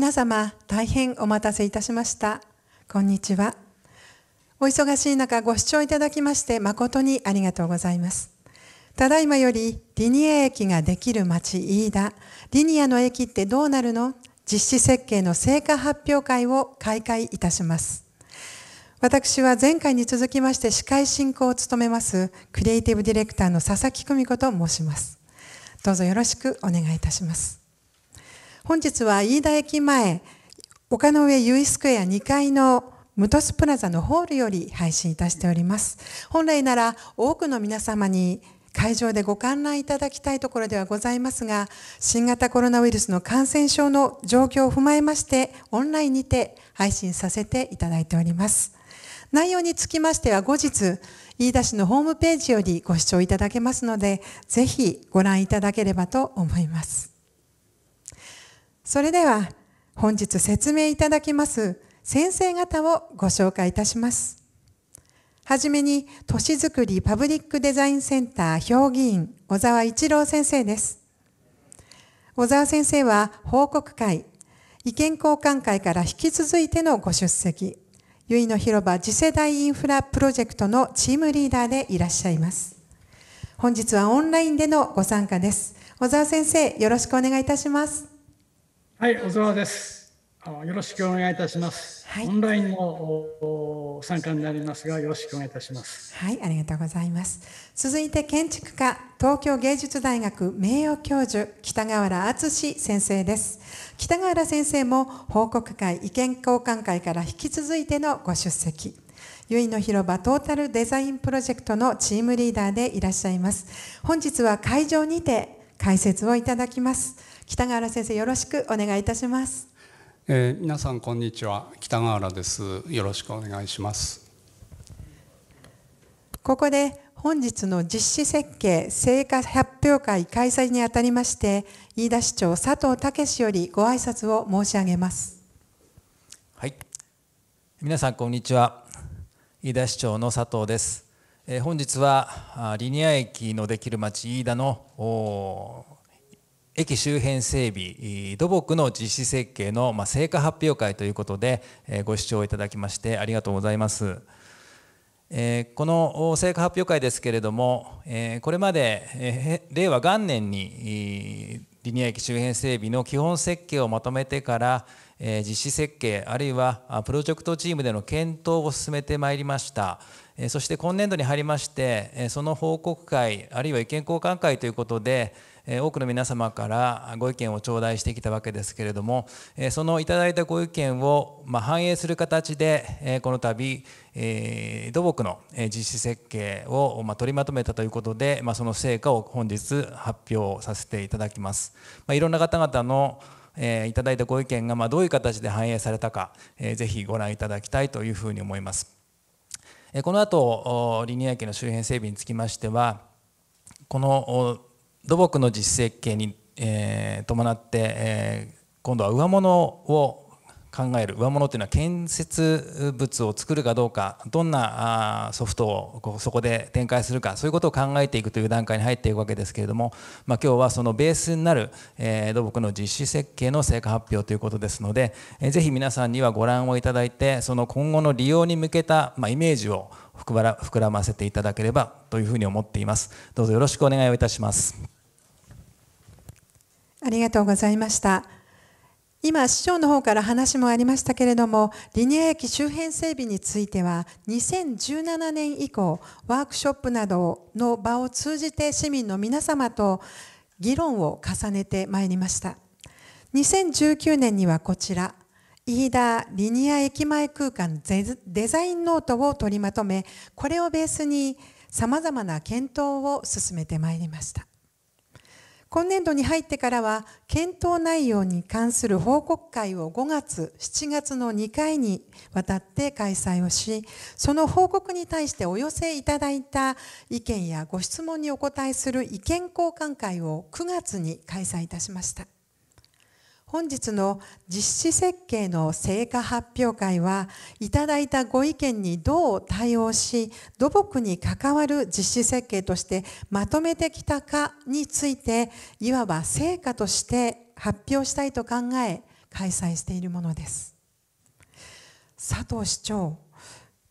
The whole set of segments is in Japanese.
皆様大変お待たせいたしましたこんにちはお忙しい中ご視聴いただきまして誠にありがとうございますただいまよりリニア駅ができる町飯田リニアの駅ってどうなるの実施設計の成果発表会を開会いたします私は前回に続きまして司会進行を務めますクリエイティブディレクターの佐々木久美子と申しますどうぞよろしくお願いいたします本日は飯田駅前丘の上ユイスクエア2階のムトスプラザのホールより配信いたしております本来なら多くの皆様に会場でご観覧いただきたいところではございますが新型コロナウイルスの感染症の状況を踏まえましてオンラインにて配信させていただいております内容につきましては後日飯田市のホームページよりご視聴いただけますのでぜひご覧いただければと思いますそれでは本日説明いただきます先生方をご紹介いたします。はじめに都市づくりパブリックデザインセンター評議員小沢一郎先生です。小沢先生は報告会、意見交換会から引き続いてのご出席、ゆいの広場次世代インフラプロジェクトのチームリーダーでいらっしゃいます。本日はオンラインでのご参加です。小沢先生、よろしくお願いいたします。はい、小沢です。よろしくお願いいたします。はい、オンラインの参加になりますが、よろしくお願いいたします。はい、ありがとうございます。続いて建築家、東京芸術大学名誉教授、北川原敦先生です。北川原先生も報告会、意見交換会から引き続いてのご出席。ゆいの広場トータルデザインプロジェクトのチームリーダーでいらっしゃいます。本日は会場にて解説をいただきます。北川原先生よろしくお願いいたします、えー、皆さんこんにちは北川原ですよろしくお願いしますここで本日の実施設計成果発表会開催にあたりまして飯田市長佐藤武よりご挨拶を申し上げますはい皆さんこんにちは飯田市長の佐藤です本日はリニア駅のできる町飯田の駅周辺整備土木の実施設計の成果発表会ということでご視聴いただきましてありがとうございます。この成果発表会ですけれどもこれまで令和元年にリニア駅周辺整備の基本設計をまとめてから実施設計あるいはプロジェクトチームでの検討を進めてまいりましたそして今年度に入りましてその報告会あるいは意見交換会ということで多くの皆様からご意見を頂戴してきたわけですけれどもそのいただいたご意見を反映する形でこの度土木の実施設計を取りまとめたということでその成果を本日発表させていただきます。いろんな方々のいただいたご意見がどういう形で反映されたかぜひご覧いただきたいというふうに思います。この後リニア駅の周辺整備につきましてはこの土木の実設計に、えー、伴って、えー、今度は上物を考える上物というのは建設物を作るかどうかどんなソフトをそこで展開するかそういうことを考えていくという段階に入っていくわけですけれども、まあ、今日はそのベースになる、えー、土木の実施設計の成果発表ということですので、えー、ぜひ皆さんにはご覧をいただいてその今後の利用に向けた、まあ、イメージを膨らませていただければというふうに思っていますどうぞよろしくお願いをいたしますありがとうございました今市長の方から話もありましたけれどもリニア駅周辺整備については2017年以降ワークショップなどの場を通じて市民の皆様と議論を重ねてまいりました2019年にはこちら飯田リニア駅前空間デザインノートを取りまとめこれをベースにさまざまな検討を進めてまいりました今年度に入ってからは検討内容に関する報告会を5月7月の2回にわたって開催をしその報告に対してお寄せいただいた意見やご質問にお答えする意見交換会を9月に開催いたしました。本日の実施設計の成果発表会はいただいたご意見にどう対応し土木に関わる実施設計としてまとめてきたかについていわば成果として発表したいと考え開催しているものです佐藤市長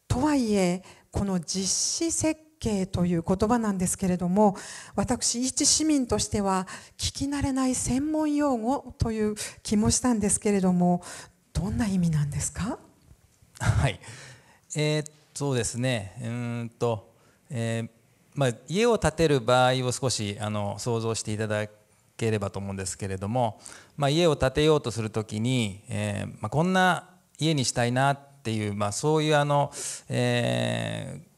とはいえこの実施設刑という言葉なんですけれども私一市民としては聞き慣れない専門用語という気もしたんですけれどもどんな意味なんですかはいえー、そうですねうんと、えー、まあ、家を建てる場合を少しあの想像していただければと思うんですけれども、まあ、家を建てようとする時に、えー、まあ、こんな家にしたいなっていう、まあ、そういうあの、えー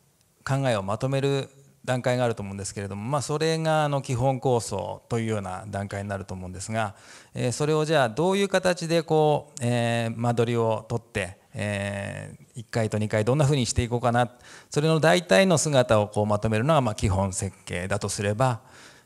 考えをまとめる段階があると思うんですけれども、まあ、それがあの基本構想というような段階になると思うんですが、えー、それをじゃあどういう形でこう、えー、間取りを取って、えー、1階と2階どんなふうにしていこうかなそれの大体の姿をこうまとめるのがまあ基本設計だとすれば、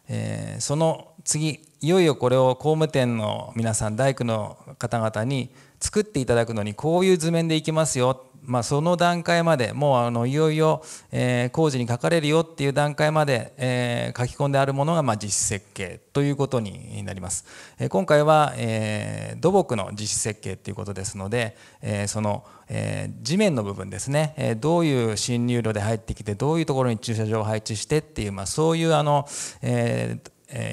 えー、その次いよいよこれを工務店の皆さん大工の方々に作っていただくのにこういう図面でいきますよまあ、その段階までもうあのいよいよ、えー、工事にかかれるよっていう段階まで、えー、書き込んであるものが、まあ、実施設計ということになります、えー、今回は、え土木の実施設計ということですので、えその、え地面の部分ですね、えどういう侵入路で入ってきてどういうところに駐車場を配置してっていう、まあ、そういうあの、え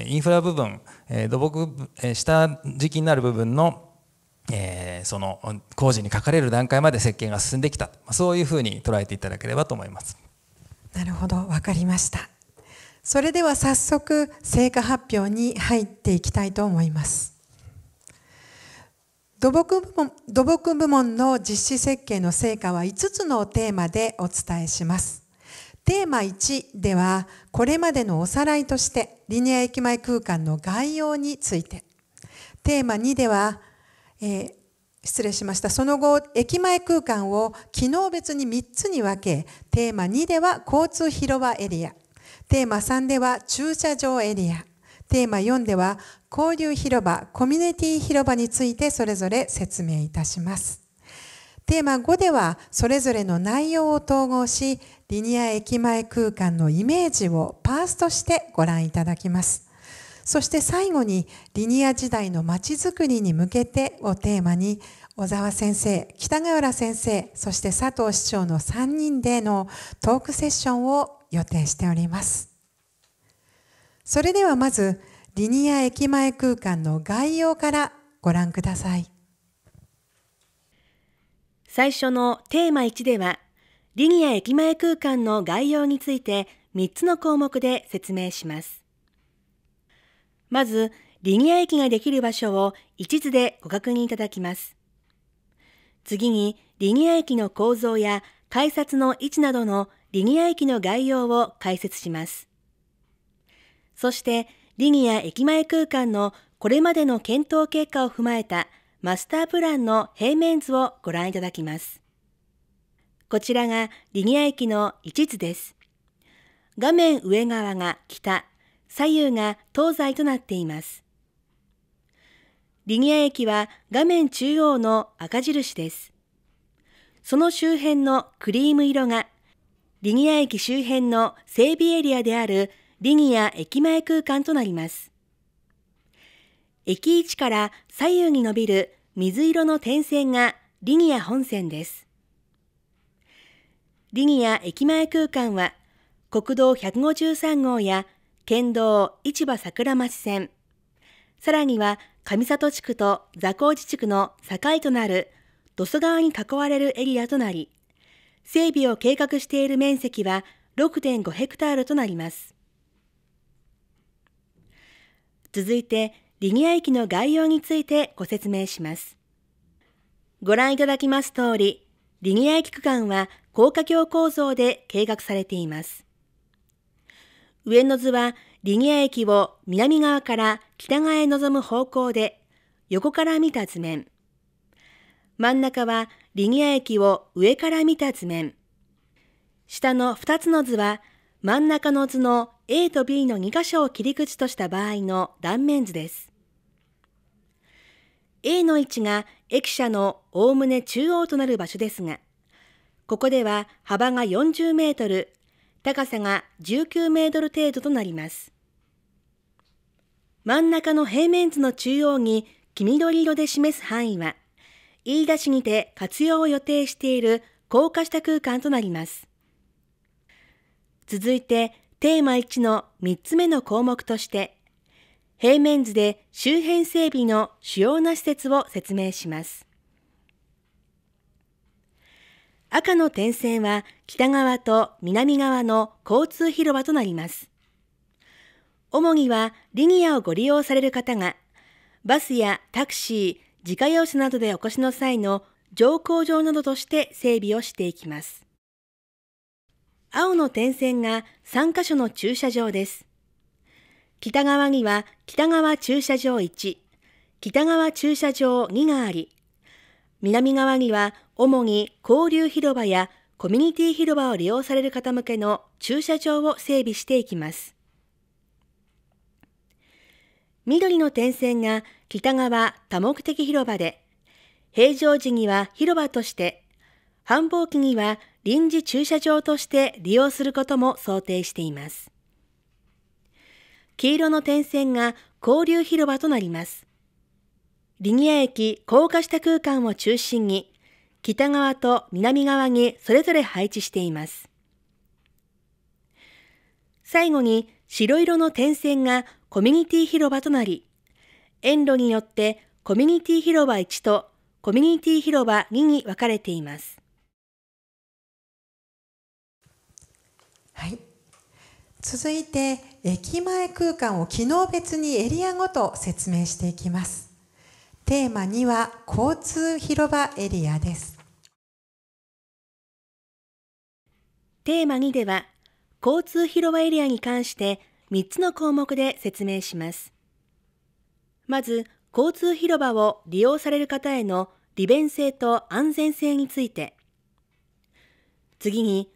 インフラ部分、え土木、え下敷きになる部分のえー、その工事にかかれる段階まで設計が進んできた、まそういうふうに捉えていただければと思います。なるほど、分かりました。それでは早速成果発表に入っていきたいと思います。土木部門土木部門の実施設計の成果は5つのテーマでお伝えします。テーマ1ではこれまでのおさらいとしてリニア駅前空間の概要についてテーマ2ではえー、失礼しましたその後駅前空間を機能別に3つに分けテーマ2では交通広場エリアテーマ3では駐車場エリアテーマ4では交流広場コミュニティ広場についてそれぞれ説明いたしますテーマ5ではそれぞれの内容を統合しリニア駅前空間のイメージをパースとしてご覧いただきますそして最後にリニア時代のまちづくりに向けてをテーマに小沢先生、北川浦先生、そして佐藤市長の3人でのトークセッションを予定しております。それではまずリニア駅前空間の概要からご覧ください。最初のテーマ1ではリニア駅前空間の概要について3つの項目で説明します。まず、リニア駅ができる場所を一図でご確認いただきます。次に、リニア駅の構造や改札の位置などのリニア駅の概要を解説します。そして、リニア駅前空間のこれまでの検討結果を踏まえたマスタープランの平面図をご覧いただきます。こちらがリニア駅の一図です。画面上側が北、左右が東西となっています。リニア駅は画面中央の赤印です。その周辺のクリーム色が、リニア駅周辺の整備エリアであるリニア駅前空間となります。駅位置から左右に伸びる水色の点線がリニア本線です。リニア駅前空間は国道153号や県道市場桜町線、さらには上里地区と座高地地区の境となる土蘇川に囲われるエリアとなり、整備を計画している面積は6.5ヘクタールとなります。続いて、リニア駅の概要についてご説明します。ご覧いただきます通り、リニア駅区間は高架橋構造で計画されています。上野図はリニア駅を南側から北側へ望む方向で横から見た図面。真ん中はリニア駅を上から見た図面。下の2つの図は真ん中の図の A と B の2箇所を切り口とした場合の断面図です。A の位置が駅舎のおおむね中央となる場所ですが、ここでは幅が40メートル、高さが19メートル程度となります。真ん中の平面図の中央に黄緑色で示す範囲は、飯田市にて活用を予定している高架下空間となります。続いて、テーマ1の3つ目の項目として、平面図で周辺整備の主要な施設を説明します。赤の点線は北側と南側の交通広場となります。主にはリニアをご利用される方が、バスやタクシー、自家用車などでお越しの際の乗降場などとして整備をしていきます。青の点線が3カ所の駐車場です。北側には北側駐車場1、北側駐車場2があり、南側には主に交流広場やコミュニティ広場を利用される方向けの駐車場を整備していきます。緑の点線が北側多目的広場で、平常時には広場として、繁忙期には臨時駐車場として利用することも想定しています。黄色の点線が交流広場となります。リニア駅高架下空間を中心に北側と南側にそれぞれ配置しています。最後に白色の点線がコミュニティ広場となり、沿路によってコミュニティ広場1とコミュニティ広場2に分かれています。はい。続いて駅前空間を機能別にエリアごと説明していきます。テーマ2は交通広場エリアです。テーマ2では交通広場エリアに関して3つの項目で説明します。まず交通広場を利用される方への利便性と安全性について。次に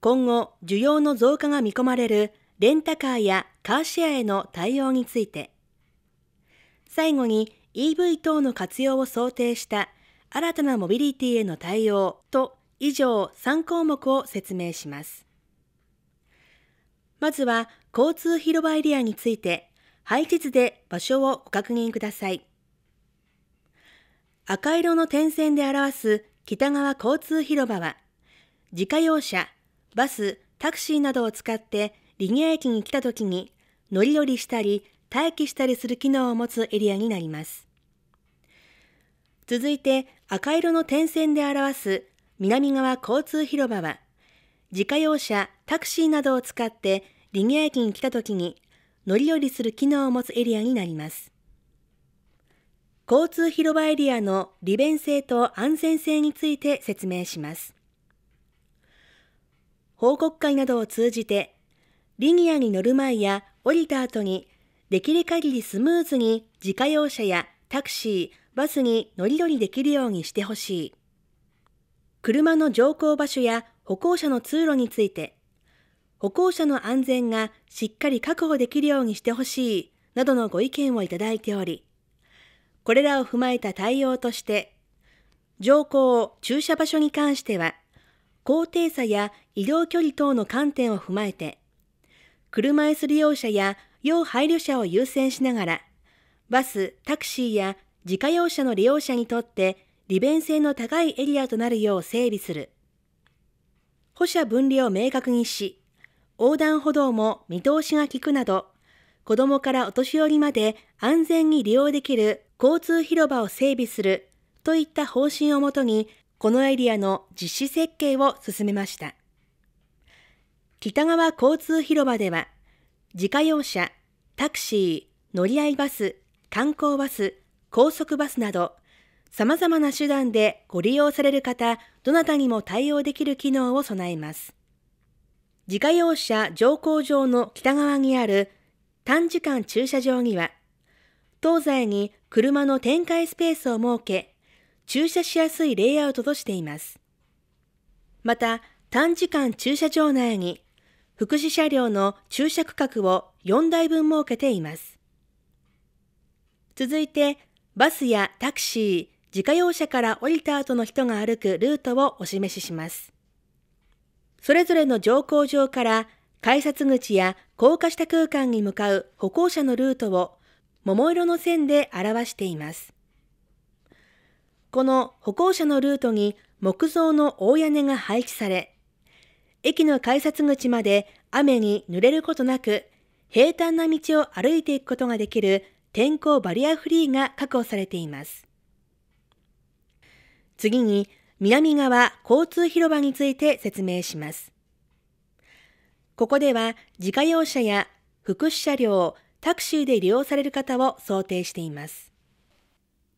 今後需要の増加が見込まれるレンタカーやカーシェアへの対応について。最後に EV 等の活用を想定した新たなモビリティへの対応と以上3項目を説明します。まずは交通広場エリアについて配置図で場所をご確認ください。赤色の点線で表す北側交通広場は自家用車、バス、タクシーなどを使ってリニア駅に来た時に乗り降りしたり待機したりする機能を持つエリアになります。続いて赤色の点線で表す南側交通広場は、自家用車、タクシーなどを使ってリニア駅に来た時に乗り降りする機能を持つエリアになります。交通広場エリアの利便性と安全性について説明します。報告会などを通じて、リニアに乗る前や降りた後にできる限りスムーズに自家用車やタクシー、バスに乗り降りできるようにしてほしい。車の乗降場所や歩行者の通路について、歩行者の安全がしっかり確保できるようにしてほしい、などのご意見をいただいており、これらを踏まえた対応として、乗降、駐車場所に関しては、高低差や移動距離等の観点を踏まえて、車椅子利用者や要配慮者を優先しながら、バス、タクシーや自家用車の利用者にとって利便性の高いエリアとなるよう整備する。歩者分離を明確にし、横断歩道も見通しがきくなど、子どもからお年寄りまで安全に利用できる交通広場を整備するといった方針をもとに、このエリアの実施設計を進めました。北川交通広場では、自家用車、タクシー、乗り合いバス、観光バス、高速バスなど、様々な手段でご利用される方、どなたにも対応できる機能を備えます。自家用車乗降場の北側にある短時間駐車場には、東西に車の展開スペースを設け、駐車しやすいレイアウトとしています。また、短時間駐車場内に福祉車両の駐車区画を4台分設けています。続いて、バスやタクシー、自家用車から降りた後の人が歩くルートをお示しします。それぞれの乗降場から改札口や高架下空間に向かう歩行者のルートを桃色の線で表しています。この歩行者のルートに木造の大屋根が配置され、駅の改札口まで雨に濡れることなく、平坦な道を歩いていくことができる天候バリアフリーが確保されています。次に、南側交通広場について説明します。ここでは自家用車や福祉車両、タクシーで利用される方を想定しています。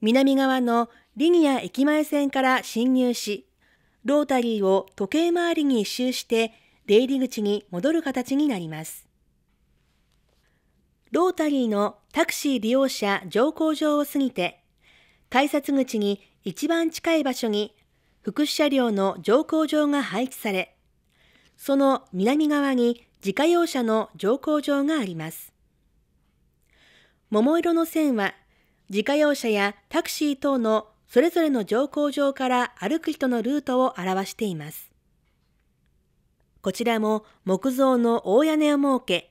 南側のリニア駅前線から進入し、ロータリーを時計回りに一周して出入り口に戻る形になります。ロータリーのタクシー利用者乗降場を過ぎて、改札口に一番近い場所に福祉車両の乗降場が配置され、その南側に自家用車の乗降場があります。桃色の線は自家用車やタクシー等のそれぞれの乗降場から歩く人のルートを表しています。こちらも木造の大屋根を設け、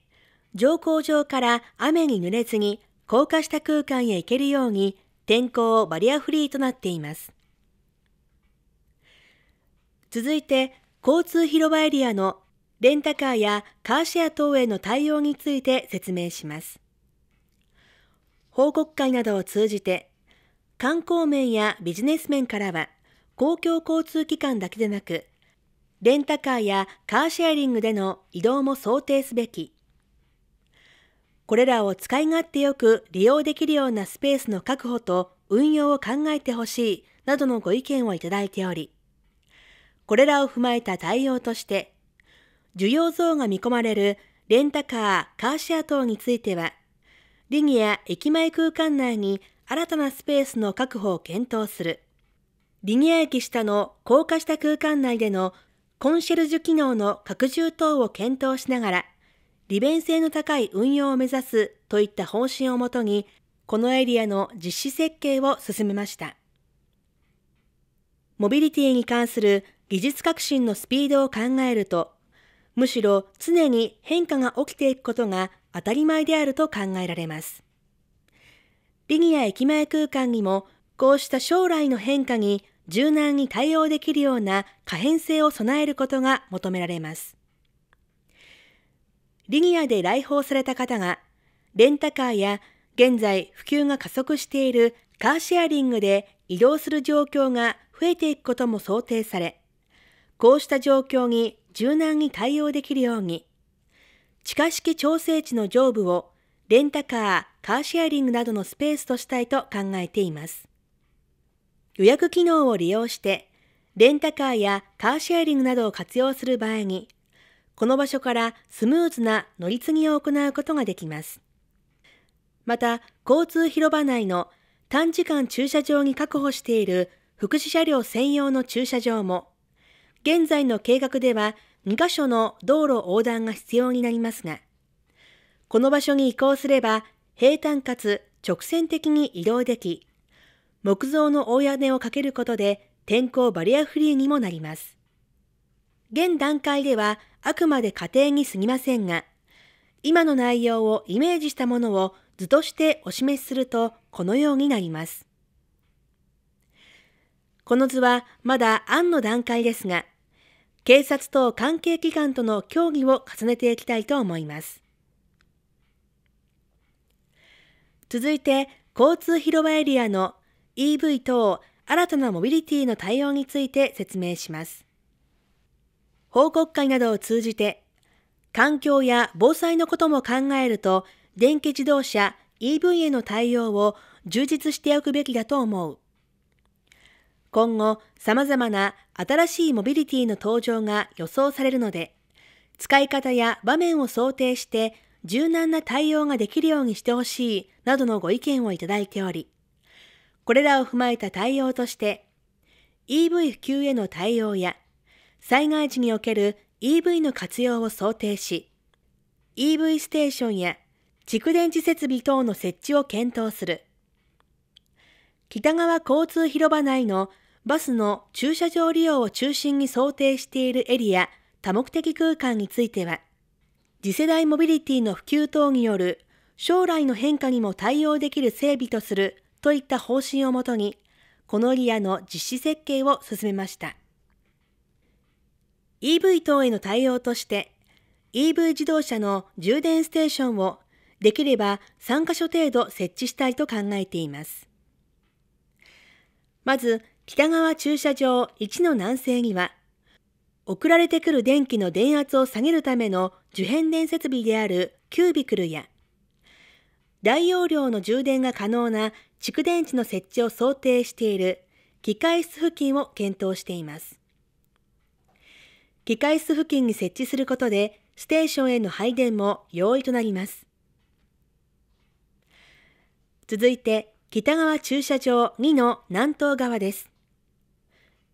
乗降場から雨に濡れずに高架した空間へ行けるように天候をバリアフリーとなっています。続いて、交通広場エリアのレンタカーやカーシェア等への対応について説明します。報告会などを通じて、観光面やビジネス面からは、公共交通機関だけでなく、レンタカーやカーシェアリングでの移動も想定すべき。これらを使い勝手よく利用できるようなスペースの確保と運用を考えてほしいなどのご意見をいただいており、これらを踏まえた対応として、需要増が見込まれるレンタカー、カーシェア等については、リニア駅前空間内に新たなスペースの確保を検討する。リニア駅下の高架下空間内でのコンシェルジュ機能の拡充等を検討しながら、利便性の高い運用を目指すといった方針をもとに、このエリアの実施設計を進めました。モビリティに関する技術革新のスピードを考えると、むしろ常に変化が起きていくことが当たり前であると考えられます。リニア駅前空間にもこうした将来の変化に柔軟に対応できるような可変性を備えることが求められます。リニアで来訪された方が、レンタカーや現在普及が加速しているカーシェアリングで移動する状況が増えていくことも想定され、こうした状況に柔軟に対応できるように、地下式調整地の上部をレンタカー、カーシェアリングなどのスペースとしたいと考えています。予約機能を利用して、レンタカーやカーシェアリングなどを活用する場合に、この場所からスムーズな乗り継ぎを行うことができます。また、交通広場内の短時間駐車場に確保している福祉車両専用の駐車場も、現在の計画では2カ所の道路横断が必要になりますが、この場所に移行すれば平坦かつ直線的に移動でき、木造の大屋根をかけることで天候バリアフリーにもなります。現段階ではあくまで家庭に過ぎませんが、今の内容をイメージしたものを図としてお示しするとこのようになります。この図はまだ案の段階ですが、警察と関係機関との協議を重ねていきたいと思います。続いて、交通広場エリアの EV 等新たなモビリティの対応について説明します。報告会などを通じて、環境や防災のことも考えると、電気自動車 EV への対応を充実しておくべきだと思う。今後、様々な新しいモビリティの登場が予想されるので、使い方や場面を想定して柔軟な対応ができるようにしてほしいなどのご意見をいただいており、これらを踏まえた対応として、EV 普及への対応や、災害時における EV の活用を想定し、EV ステーションや蓄電池設備等の設置を検討する。北側交通広場内のバスの駐車場利用を中心に想定しているエリア多目的空間については、次世代モビリティの普及等による将来の変化にも対応できる整備とするといった方針をもとに、このリアの実施設計を進めました。EV 等への対応として、EV 自動車の充電ステーションをできれば3カ所程度設置したいと考えています。まず、北側駐車場1の南西には、送られてくる電気の電圧を下げるための受変電設備であるキュービクルや、大容量の充電が可能な蓄電池の設置を想定している機械室付近を検討しています。機械室付近に設置することで、ステーションへの配電も容易となります。続いて、北側駐車場2の南東側です。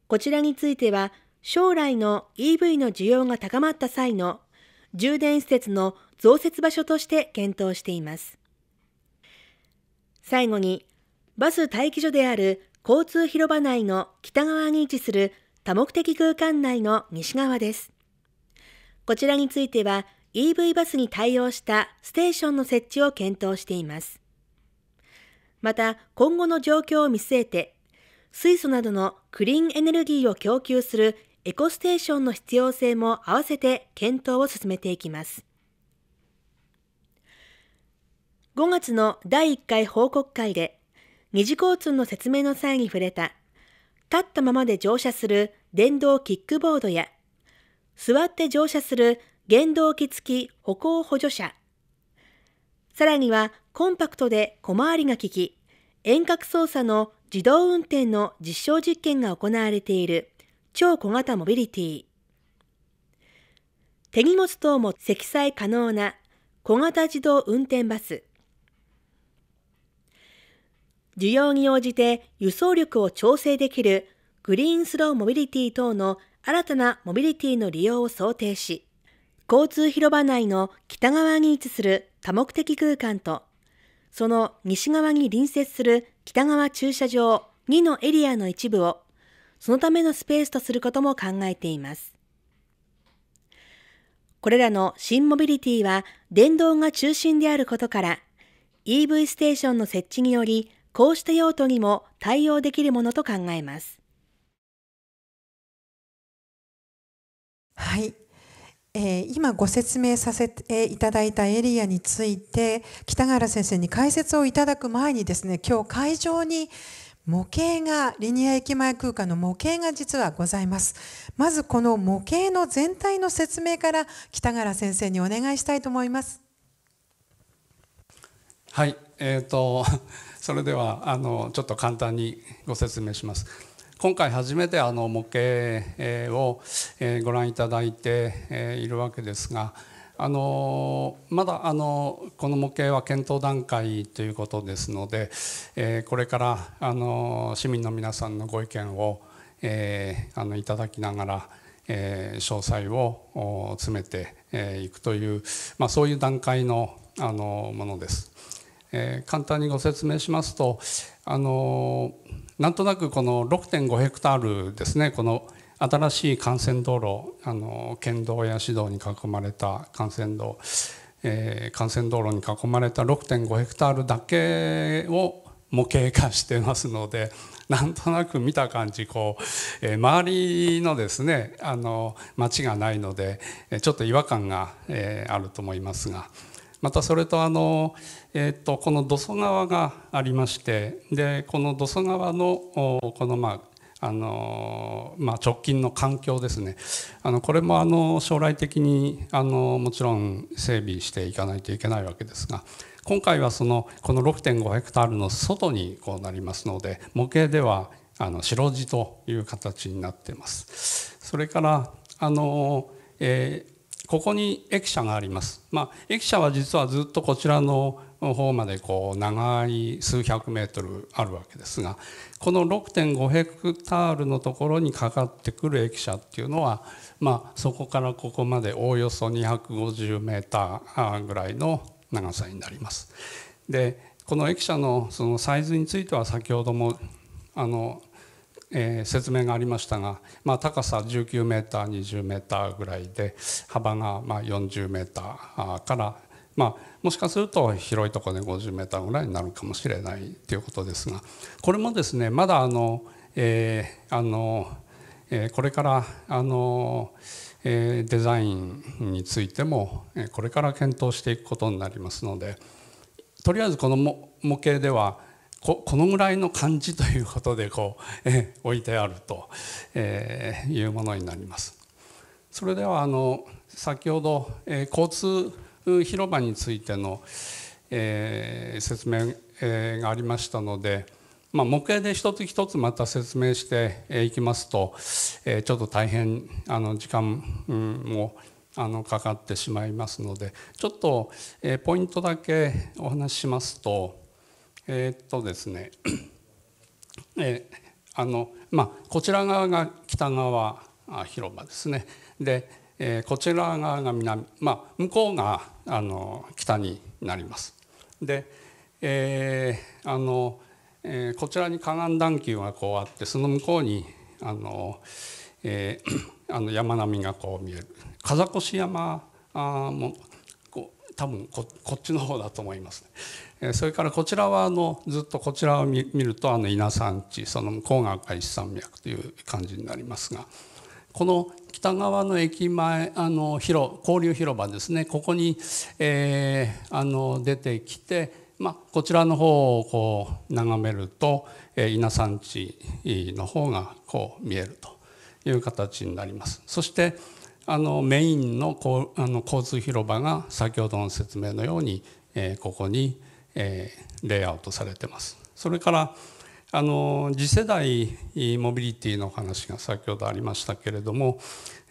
こちらについては、将来の EV の需要が高まった際の充電施設の増設場所として検討しています。最後に、バス待機所である交通広場内の北側に位置する多目的空間内の西側です。こちらについては EV バスに対応したステーションの設置を検討しています。また今後の状況を見据えて水素などのクリーンエネルギーを供給するエコステーションの必要性も併せて検討を進めていきます。5月の第1回報告会で、二次交通の説明の際に触れた、立ったままで乗車する電動キックボードや、座って乗車する原動機付き歩行補助車、さらにはコンパクトで小回りが利き、遠隔操作の自動運転の実証実験が行われている超小型モビリティ手荷物等も積載可能な小型自動運転バス需要に応じて輸送力を調整できるグリーンスローモビリティ等の新たなモビリティの利用を想定し交通広場内の北側に位置する多目的空間とその西側に隣接する北側駐車場2のエリアの一部をそのためのスペースとすることも考えています。これらの新モビリティは電動が中心であることから EV ステーションの設置によりこうした用途にも対応できるものと考えます。はい、えー、今ご説明させていただいたエリアについて北原先生に解説をいただく前にですね今日会場に模型がリニア駅前空間の模型が実はございますまずこの模型の全体の説明から北原先生にお願いしたいと思いますはいえーと、と それではあのちょっと簡単にご説明します今回初めてあの模型をご覧いただいているわけですがあのまだあのこの模型は検討段階ということですので、えー、これからあの市民の皆さんのご意見を、えー、あのいただきながら、えー、詳細を詰めてい、えー、くという、まあ、そういう段階のあのものです、えー。簡単にご説明しますとあのなんとなくこの6.5ヘクタールですねこの新しい幹線道路あの県道や市道に囲まれた幹線道、えー、幹線道路に囲まれた6.5ヘクタールだけを模型化してますので なんとなく見た感じこう、えー、周りのですねあの町がないのでちょっと違和感が、えー、あると思いますが。またそれとあの、えー、とこの土祖川がありましてでこの土祖川のこのまああのまあ、直近の環境ですねあのこれもあの将来的にあのもちろん整備していかないといけないわけですが今回はそのこの6.5ヘクタールの外にこうなりますので模型ではあの白地という形になってます。それからあの、えーここに駅舎があります、まあ、駅舎は実はずっとこちらの方までこう長い数百メートルあるわけですがこの6.5ヘクタールのところにかかってくる駅舎っていうのは、まあ、そこからここまでおおよそ250メーターぐらいの長さになります。でこの駅舎のそのサイズについては先ほどもあのえー、説明がありましたが、まあ、高さ19メーター20メーターぐらいで幅がまあ40メーターから、まあ、もしかすると広いところで50メーターぐらいになるかもしれないということですがこれもですねまだあの、えーあのえー、これからあの、えー、デザインについてもこれから検討していくことになりますのでとりあえずこの模型ではここのぐらいの感じということでこう、え置いてあると、えいうものになります。それではあの先ほど、え交通広場についての、え説明、えがありましたので、まあ、模型で一つ一つまた説明していきますと、えちょっと大変あの時間も、あのかかってしまいますのでちょっと、えポイントだけお話ししますと。えー、っとですね、えー、あのまあ、こちら側が北側広場ですねで、えー、こちら側が南、まあ、向こうがあの北になります。で、えー、あのえー、こちらに河岸段丘がこうあってその向こうにあの、えー、あの山並みがこう見える風越山あもこ多分こっちの方だと思います、ね、それからこちらはあのずっとこちらを見るとあの稲山地その向こうが赤石山脈という感じになりますがこの北側の駅前あの広交流広場ですねここに、えー、あの出てきて、まあ、こちらの方をこう眺めると、えー、稲山地の方がこう見えるという形になります。そしてあのメインのこうあの交通広場が先ほどの説明のように、えー、ここにえレイアウトされてます。それからあの次世代モビリティの話が先ほどありましたけれども、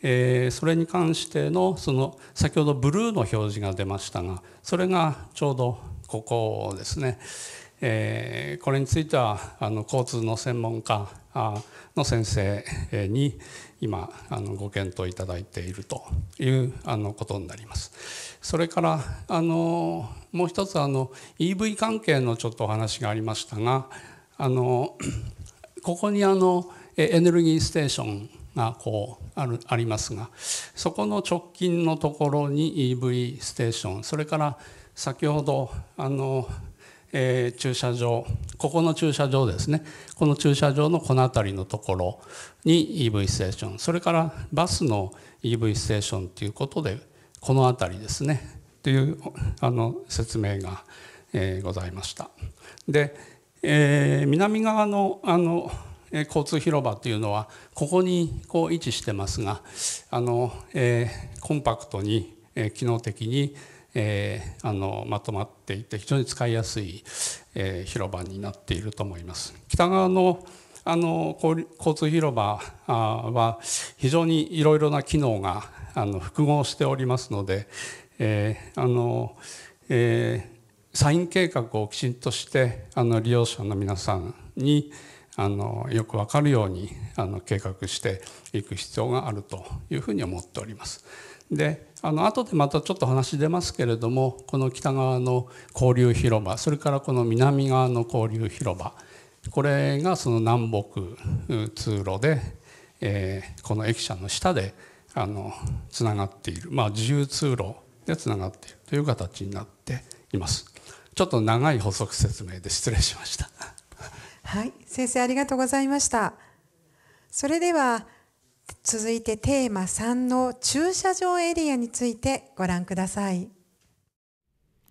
えそれに関してのその先ほどブルーの表示が出ましたがそれがちょうどここですね、えー、これについてはあの交通の専門家の先生に今あのご検討いただいているというあのことになります。それからあのもう一つあの EV 関係のちょっとお話がありましたがあのここにあのエネルギーステーションがこうあるありますがそこの直近のところに EV ステーションそれから先ほどあのえー、駐車場ここの駐車場ですねこの駐車場のこの辺りのところに EV ステーションそれからバスの EV ステーションということでこの辺りですねというあの説明が、えー、ございました。で、えー、南側のあの交通広場というのはここにこう位置してますがあの、えー、コンパクトに、えー、機能的に、えー、あのまとまっていて非常に使いやすい、えー、広場になっていると思います。北側のあの交通広場は非常にいろいろな機能があの複合しておりますので、えーあのえー、サイン計画をきちんとしてあの利用者の皆さんにあのよく分かるようにあの計画していく必要があるというふうに思っております。であの後でまたちょっと話出ますけれどもこの北側の交流広場それからこの南側の交流広場これがその南北通路で、えー、この駅舎の下であのつながっている、まあ、自由通路でつながっているという形になっています。ちょっと長い補足説明で失礼しました。はい、先生ありがとうございました。それでは続いてテーマ3の駐車場エリアについてご覧ください。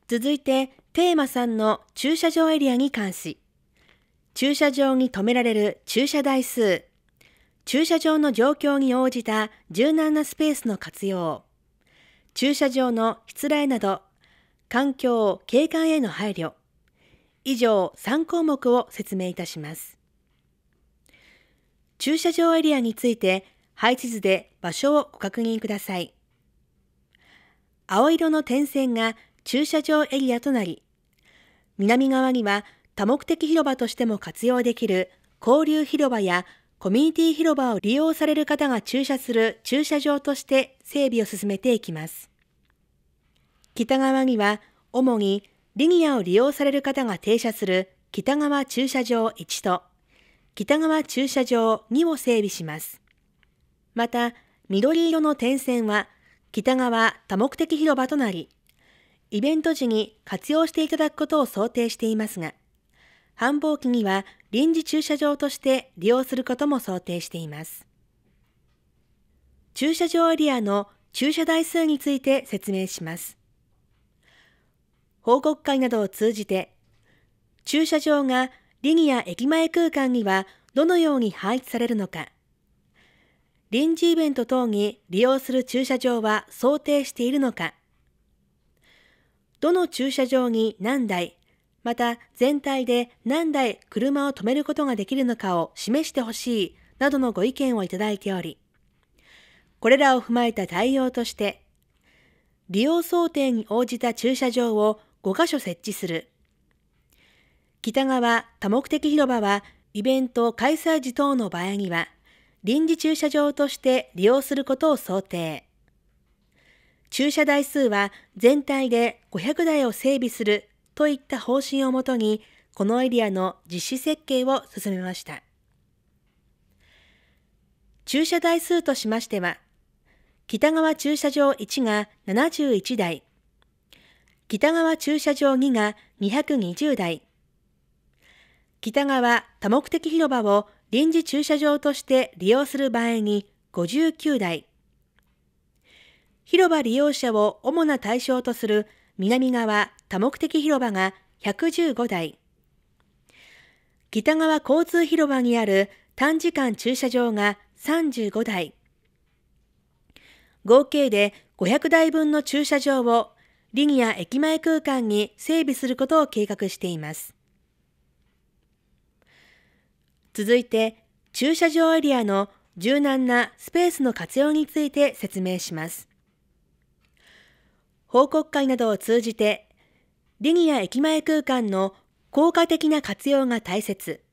続いてテーマ3の駐車場エリアに関し、駐車場に止められる駐車台数、駐車場の状況に応じた柔軟なスペースの活用、駐車場の失礼など、環境、景観への配慮、以上3項目を説明いたします。駐車場エリアについて配置図で場所をご確認ください。青色の点線が駐車場エリアとなり、南側には多目的広場としても活用できる交流広場やコミュニティ広場を利用される方が駐車する駐車場として整備を進めていきます。北側には主にリニアを利用される方が停車する北側駐車場1と北側駐車場2を整備します。また、緑色の点線は北側多目的広場となり、イベント時に活用していただくことを想定していますが、繁忙期には臨時駐車場として利用することも想定しています。駐車場エリアの駐車台数について説明します。報告会などを通じて、駐車場がリニア駅前空間にはどのように配置されるのか、臨時イベント等に利用する駐車場は想定しているのかどの駐車場に何台、また全体で何台車を止めることができるのかを示してほしいなどのご意見をいただいており、これらを踏まえた対応として、利用想定に応じた駐車場を5カ所設置する。北側多目的広場はイベント開催時等の場合には、臨時駐車場として利用することを想定。駐車台数は全体で500台を整備するといった方針をもとに、このエリアの実施設計を進めました。駐車台数としましては、北側駐車場1が71台、北側駐車場2が220台、北側多目的広場を臨時駐車場として利用する場合に59台、広場利用者を主な対象とする南側多目的広場が115台、北側交通広場にある短時間駐車場が35台、合計で500台分の駐車場をリニア駅前空間に整備することを計画しています。続いて、駐車場エリアの柔軟なスペースの活用について説明します。報告会などを通じて、リニア駅前空間の効果的な活用が大切。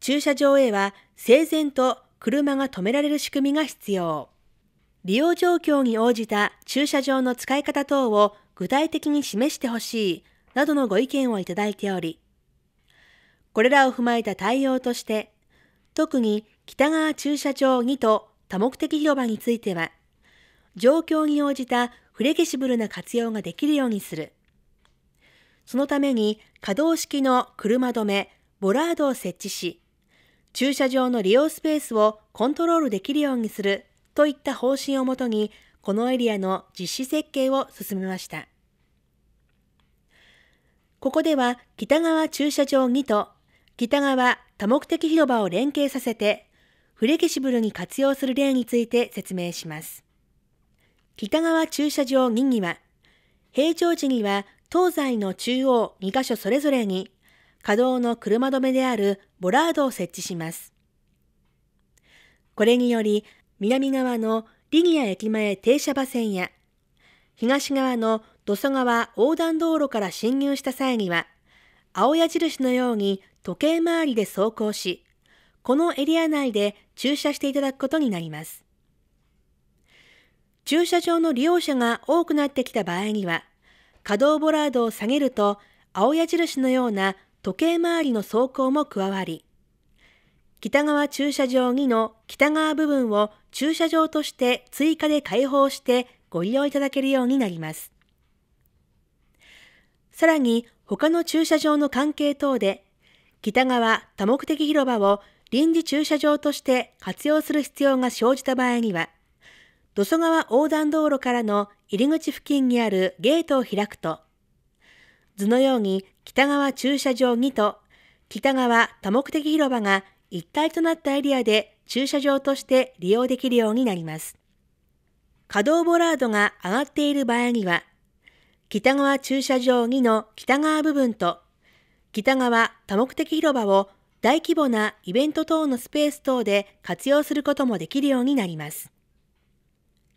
駐車場へは整然と車が止められる仕組みが必要。利用状況に応じた駐車場の使い方等を具体的に示してほしいなどのご意見をいただいており、これらを踏まえた対応として、特に北側駐車場2と多目的広場については、状況に応じたフレキシブルな活用ができるようにする。そのために可動式の車止め、ボラードを設置し、駐車場の利用スペースをコントロールできるようにするといった方針をもとに、このエリアの実施設計を進めました。ここでは北側駐車場2と北側多目的広場を連携させて、フレキシブルに活用する例について説明します。北側駐車場2には、平常時には東西の中央2カ所それぞれに、稼働の車止めであるボラードを設置します。これにより、南側のリニア駅前停車場線や、東側の土佐川横断道路から進入した際には、青矢印のように時計回りで走行し、このエリア内で駐車していただくことになります。駐車場の利用者が多くなってきた場合には、稼働ボラードを下げると、青矢印のような時計回りの走行も加わり、北側駐車場2の北側部分を駐車場として追加で開放してご利用いただけるようになります。さらに、他の駐車場の関係等で、北側多目的広場を臨時駐車場として活用する必要が生じた場合には、土佐川横断道路からの入り口付近にあるゲートを開くと、図のように北側駐車場2と北側多目的広場が一体となったエリアで駐車場として利用できるようになります。稼働ボラードが上がっている場合には、北側駐車場2の北側部分と北側多目的広場を大規模なイベント等のスペース等で活用することもできるようになります。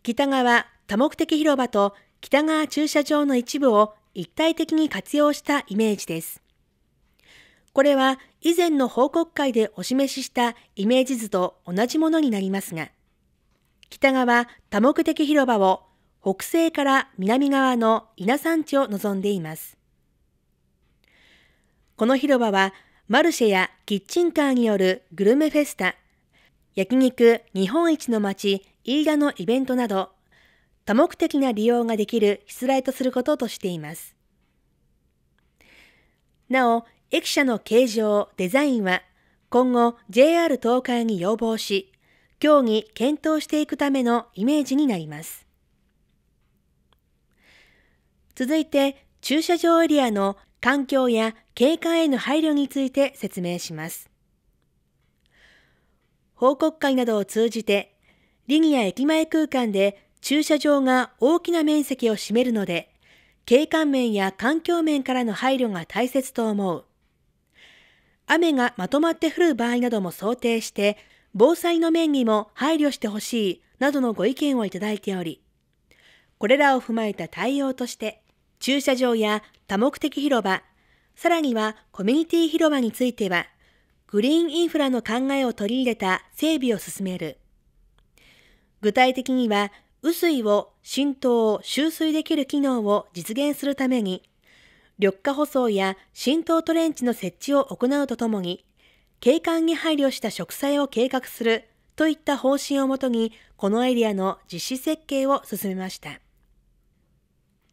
北側多目的広場と北側駐車場の一部を一体的に活用したイメージです。これは以前の報告会でお示ししたイメージ図と同じものになりますが、北側多目的広場を北西から南側の稲山地を望んでいます。この広場は、マルシェやキッチンカーによるグルメフェスタ、焼肉日本一の街、飯田のイベントなど、多目的な利用ができるしつらいとすることとしています。なお、駅舎の形状、デザインは、今後 JR 東海に要望し、協議検討していくためのイメージになります。続いて、駐車場エリアの環境や景観への配慮について説明します。報告会などを通じて、リニア駅前空間で駐車場が大きな面積を占めるので、景観面や環境面からの配慮が大切と思う。雨がまとまって降る場合なども想定して、防災の面にも配慮してほしいなどのご意見をいただいており、これらを踏まえた対応として、駐車場や多目的広場、さらにはコミュニティ広場については、グリーンインフラの考えを取り入れた整備を進める。具体的には、雨水を浸透・収水できる機能を実現するために、緑化舗装や浸透トレンチの設置を行うとともに、景観に配慮した植栽を計画するといった方針をもとに、このエリアの実施設計を進めました。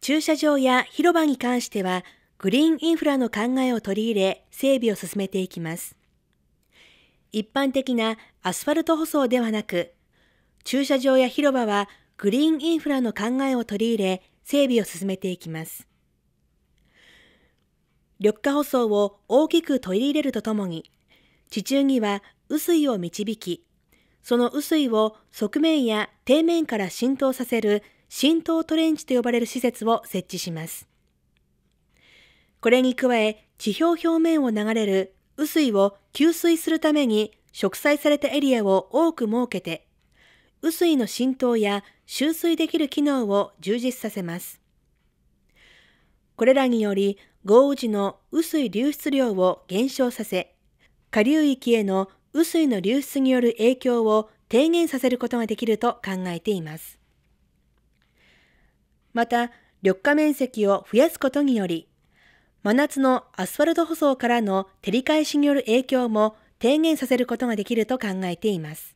駐車場や広場に関しては、グリーンインフラの考えを取り入れ、整備を進めていきます。一般的なアスファルト舗装ではなく、駐車場や広場はグリーンインフラの考えを取り入れ、整備を進めていきます。緑化舗装を大きく取り入れるとともに、地中には雨水を導き、その雨水を側面や底面から浸透させる浸透トレンチと呼ばれる施設を設置します。これに加え、地表表面を流れる雨水を給水するために植栽されたエリアを多く設けて、雨水の浸透や集水できる機能を充実させます。これらにより、豪雨時の雨水流出量を減少させ、下流域への雨水の流出による影響を低減させることができると考えています。また緑化面積を増やすことにより、真夏のアスファルト舗装からの照り返しによる影響も低減させることができると考えています。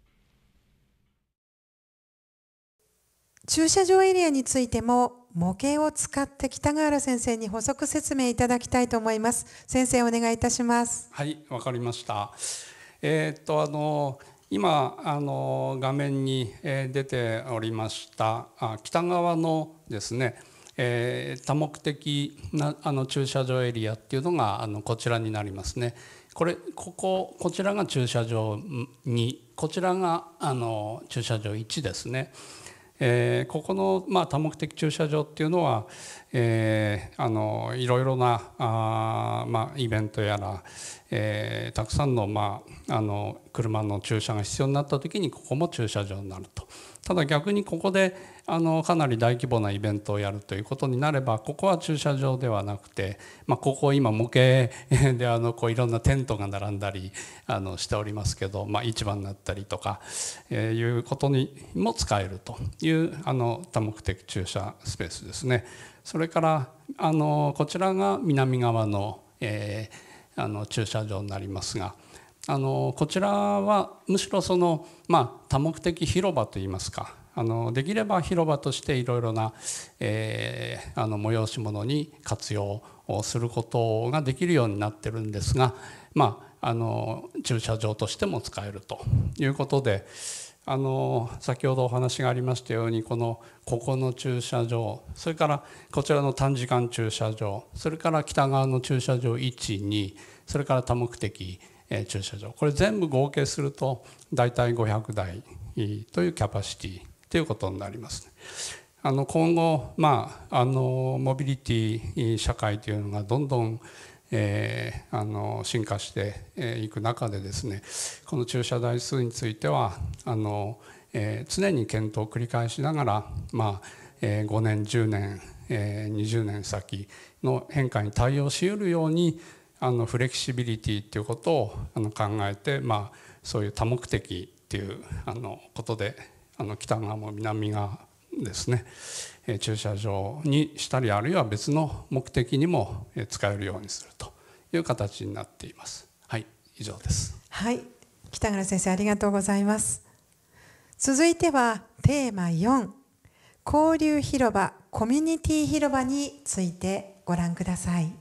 駐車場エリアについても模型を使って北川原先生に補足説明いただきたいと思います先生お願いいたしますはいわかりましたえー、っとあの今あの画面に出ておりました北側のですねえー、多目的なあの駐車場エリアっていうのがあのこちらになりますね。これこここちらが駐車場2こちらがあの駐車場1ですね。えー、ここの、まあ、多目的駐車場っていうのは、えー、あのいろいろなあ、まあ、イベントやら、えー、たくさんの,、まあ、あの車の駐車が必要になった時にここも駐車場になると。ただ逆にここで、あのかなり大規模なイベントをやるということになればここは駐車場ではなくて、まあ、ここ今模型 であのこういろんなテントが並んだりあのしておりますけど、まあ、市場になったりとか、えー、いうことにも使えるというあの多目的駐車スペースですね。それからあのこちらが南側の、えー、あの駐車場になりますが。あのこちらはむしろその、まあ、多目的広場といいますかあのできれば広場としていろいろな、えー、あの催し物に活用をすることができるようになってるんですが、まあ、あの駐車場としても使えるということであの先ほどお話がありましたようにこのここの駐車場それからこちらの短時間駐車場それから北側の駐車場12それから多目的駐車場これ全部合計すると大体500台というキャパシティということになります、ね。あの今後、まあ、あのモビリティ社会というのがどんどん、えー、あの進化していく中でですねこの駐車台数についてはあの、えー、常に検討を繰り返しながら、まあえー、5年10年、えー、20年先の変化に対応しうるようにあのフレキシビリティということをあの考えて、まあ、そういう多目的っていうあのことであの北側も南側ですね駐車場にしたりあるいは別の目的にも使えるようにするという形になっています。はい以上です。はい北原先生ありがとうございます。続いてはテーマ4交流広場コミュニティ広場についてご覧ください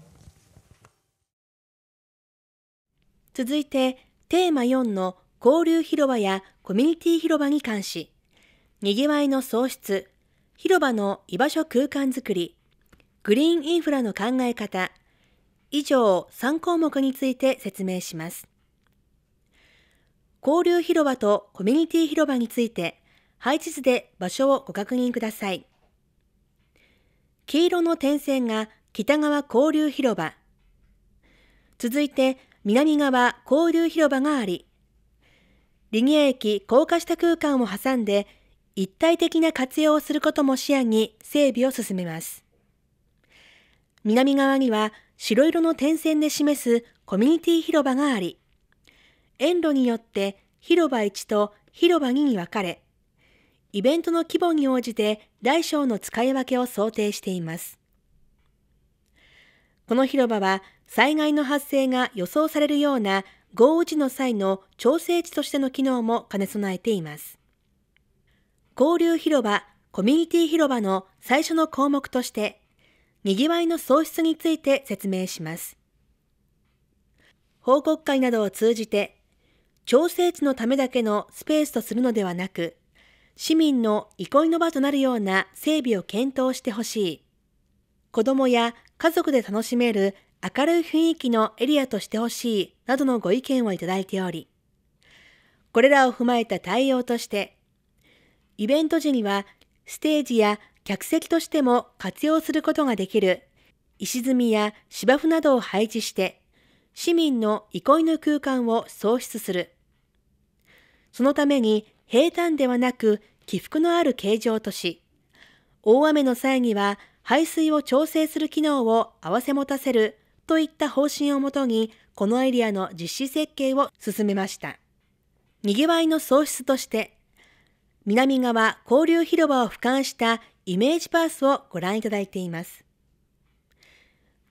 続いてテーマ4の交流広場やコミュニティ広場に関しにぎわいの創出、広場の居場所空間づくり、グリーンインフラの考え方、以上3項目について説明します。交流広場とコミュニティ広場について、配置図で場所をご確認ください。黄色の点線が北側交流広場。続いて南側交流広場があり、リニア駅高架下空間を挟んで一体的な活用をすることも視野に整備を進めます。南側には白色の点線で示すコミュニティ広場があり、園路によって広場1と広場2に分かれ、イベントの規模に応じて大小の使い分けを想定しています。この広場は災害の発生が予想されるような豪雨時の際の調整地としての機能も兼ね備えています。交流広場、コミュニティ広場の最初の項目として、にぎわいの創出について説明します。報告会などを通じて、調整地のためだけのスペースとするのではなく、市民の憩いの場となるような整備を検討してほしい。子供や家族で楽しめる明るい雰囲気のエリアとしてほしいなどのご意見をいただいており、これらを踏まえた対応として、イベント時にはステージや客席としても活用することができる石積みや芝生などを配置して市民の憩いの空間を創出する。そのために平坦ではなく起伏のある形状とし、大雨の際には排水を調整する機能を併せ持たせるといった方針をもとに、このエリアの実施設計を進めました。にぎわいの創出として、南側交流広場を俯瞰したイメージパースをご覧いただいています。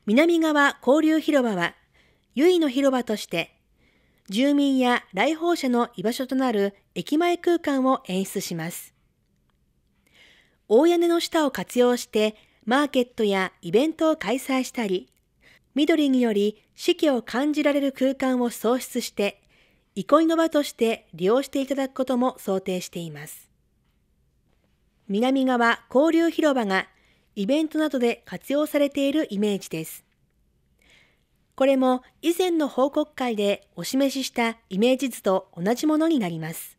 南側交流広場は、由比の広場として、住民や来訪者の居場所となる駅前空間を演出します。大屋根の下を活用して、マーケットやイベントを開催したり、緑により四季を感じられる空間を創出して、憩いの場として利用していただくことも想定しています。南側交流広場がイベントなどで活用されているイメージです。これも以前の報告会でお示ししたイメージ図と同じものになります。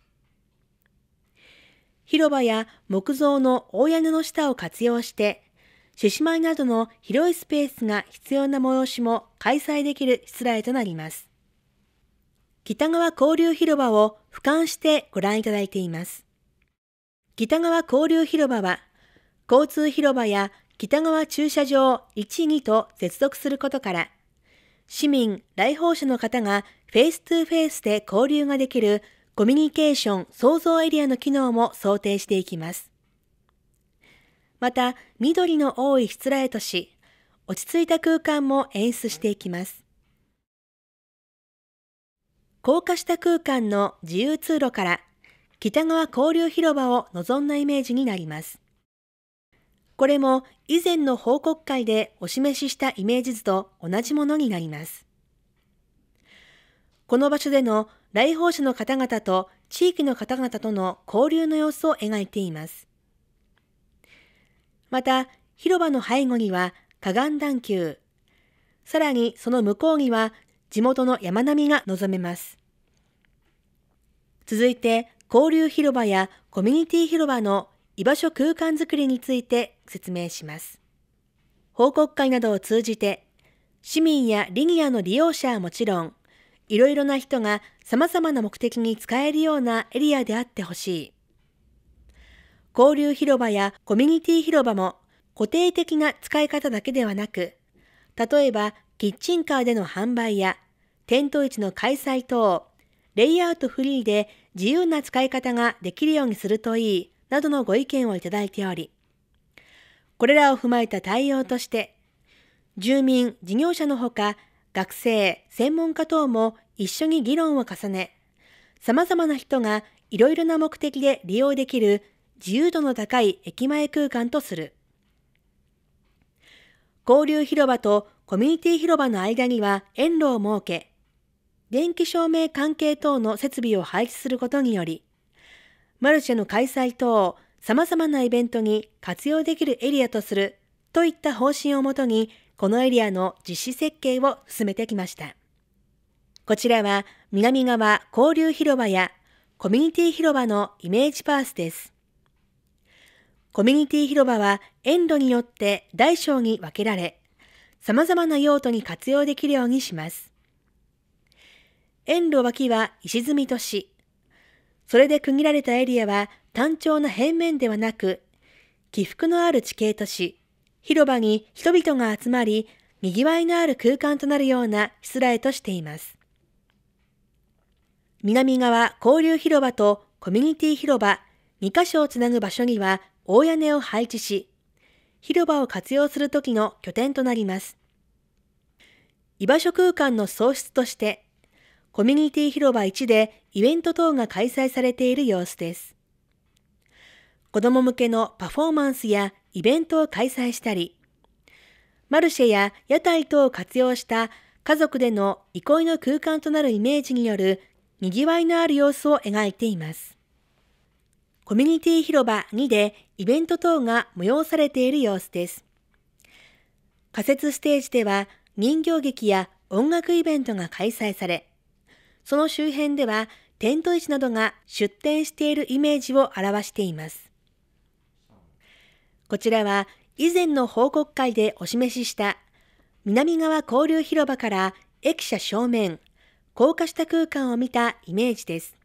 広場や木造の大屋根の下を活用して、獅子舞などの広いスペースが必要な催しも開催できる出題となります。北川交流広場を俯瞰してご覧いただいています。北川交流広場は、交通広場や北川駐車場1、2と接続することから、市民、来訪者の方がフェイス2フェイスで交流ができるコミュニケーション創造エリアの機能も想定していきます。また、緑の多い失礼とし、落ち着いた空間も演出していきます。高架下空間の自由通路から北側交流広場を望んだイメージになります。これも以前の報告会でお示ししたイメージ図と同じものになります。この場所での来訪者の方々と地域の方々との交流の様子を描いています。また、広場の背後には河岸段丘、さらにその向こうには地元の山並みが望めます。続いて、交流広場やコミュニティ広場の居場所空間づくりについて説明します。報告会などを通じて、市民やリニアの利用者はもちろん、いろいろな人が様々な目的に使えるようなエリアであってほしい。交流広場やコミュニティ広場も固定的な使い方だけではなく、例えばキッチンカーでの販売や、店頭市の開催等、レイアウトフリーで自由な使い方ができるようにするといい、などのご意見をいただいており、これらを踏まえた対応として、住民、事業者のほか、学生、専門家等も一緒に議論を重ね、様々な人がいろいろな目的で利用できる自由度の高い駅前空間とする。交流広場とコミュニティ広場の間には園路を設け、電気照明関係等の設備を配置することにより、マルシェの開催等、様々なイベントに活用できるエリアとするといった方針をもとに、このエリアの実施設計を進めてきました。こちらは南側交流広場やコミュニティ広場のイメージパースです。コミュニティ広場は園路によって大小に分けられ、様々な用途に活用できるようにします。園路脇は石積みとし、それで区切られたエリアは単調な平面ではなく、起伏のある地形とし、広場に人々が集まり、賑わいのある空間となるようなしつらえとしています。南側交流広場とコミュニティ広場2カ所をつなぐ場所には大屋根を配置し、広場を活用するときの拠点となります。居場所空間の創出として、コミュニティ広場1でイベント等が開催されている様子です。子供向けのパフォーマンスやイベントを開催したり、マルシェや屋台等を活用した家族での憩いの空間となるイメージによる賑わいのある様子を描いています。コミュニティ広場2でイベント等が催されている様子です。仮設ステージでは人形劇や音楽イベントが開催され、その周辺ではテント市などが出店しているイメージを表しています。こちらは以前の報告会でお示しした南側交流広場から駅舎正面、高架下空間を見たイメージです。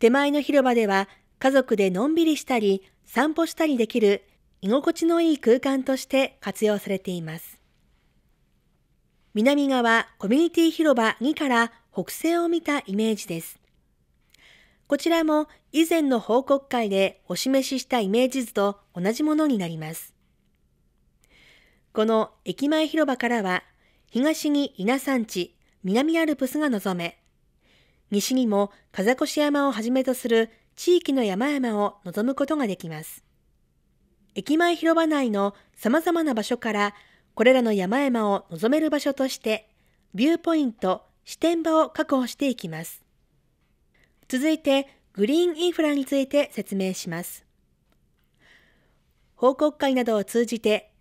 手前の広場では家族でのんびりしたり散歩したりできる居心地のいい空間として活用されています。南側コミュニティ広場2から北西を見たイメージです。こちらも以前の報告会でお示ししたイメージ図と同じものになります。この駅前広場からは東に稲山地、南アルプスが望め、西にも風越山をはじめとする地域の山々を望むことができます。駅前広場内の様々な場所からこれらの山々を望める場所としてビューポイント、視点場を確保していきます。続いてグリーンインフラについて説明します。報告会などを通じて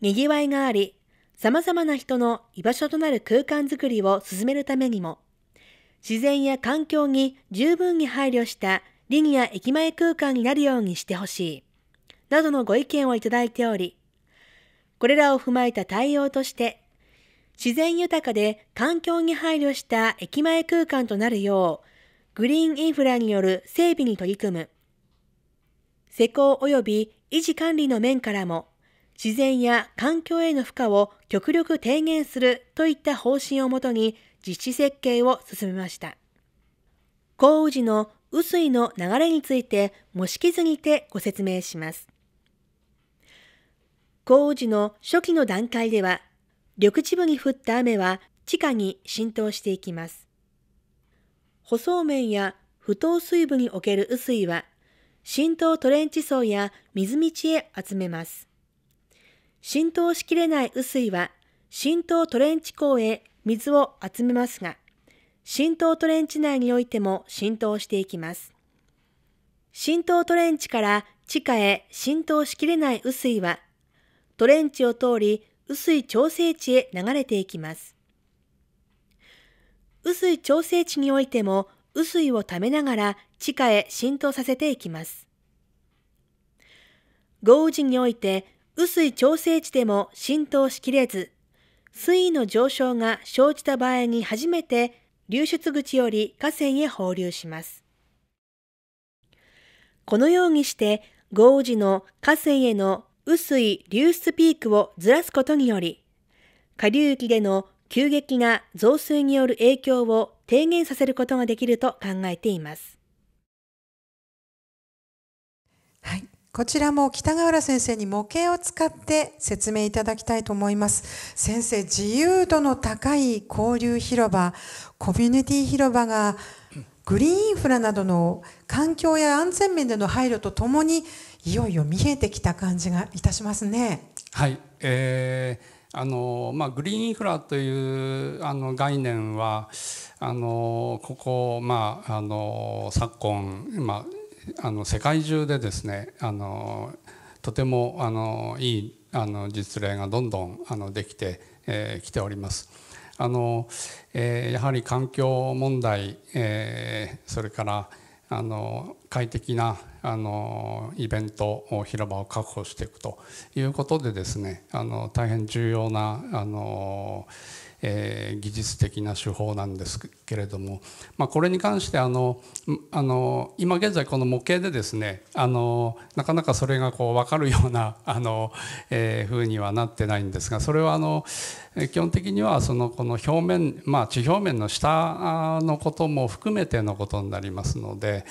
賑わいがあり、様々な人の居場所となる空間づくりを進めるためにも、自然や環境に十分に配慮したリニア駅前空間になるようにしてほしい、などのご意見をいただいており、これらを踏まえた対応として、自然豊かで環境に配慮した駅前空間となるよう、グリーンインフラによる整備に取り組む。施工及び維持管理の面からも、自然や環境への負荷を極力低減するといった方針をもとに実施設計を進めました。雨時の雨水の流れについて模式図にてご説明します。工事の初期の段階では、緑地部に降った雨は地下に浸透していきます。舗装面や不透水部における雨水は、浸透トレンチ層や水道へ集めます。浸透しきれない雨水は、浸透トレンチ港へ水を集めますが、浸透トレンチ内においても浸透していきます。浸透トレンチから地下へ浸透しきれない雨水は、トレンチを通り雨水調整池へ流れていきます。雨水調整池においても雨水をためながら地下へ浸透させていきます。豪雨時において雨水調整池でも浸透しきれず、水位の上昇が生じた場合に初めて流出口より河川へ放流します。このようにして、豪雨時の河川への雨水流出ピークをずらすことにより、下流域での急激な増水による影響を低減させることができると考えています。はい、こちらも北河原先生に模型を使って説明いただきたいと思います。先生、自由度の高い交流広場、コミュニティ広場がグリーンインフラなどの環境や安全面での配慮とともにいよいよ見えてきた感じがいたしますね。はい、えー、あのまあ、グリーンインフラというあの概念はあのここ、まあ、あの昨今、まああの世界中でですねあのとてもあのいいあの実例がどんどんあのできてき、えー、ております。あのえー、やはり環境問題、えー、それからあの快適なあのイベント広場を確保していくということでですねあの大変重要なあの、えー、技術的な手法なんですけれども、まあ、これに関してあのあの今現在この模型でですねあのなかなかそれがこう分かるような あの、えー、風にはなってないんですがそれはあの基本的にはそのこの表面、まあ、地表面の下のことも含めてのことになりますので、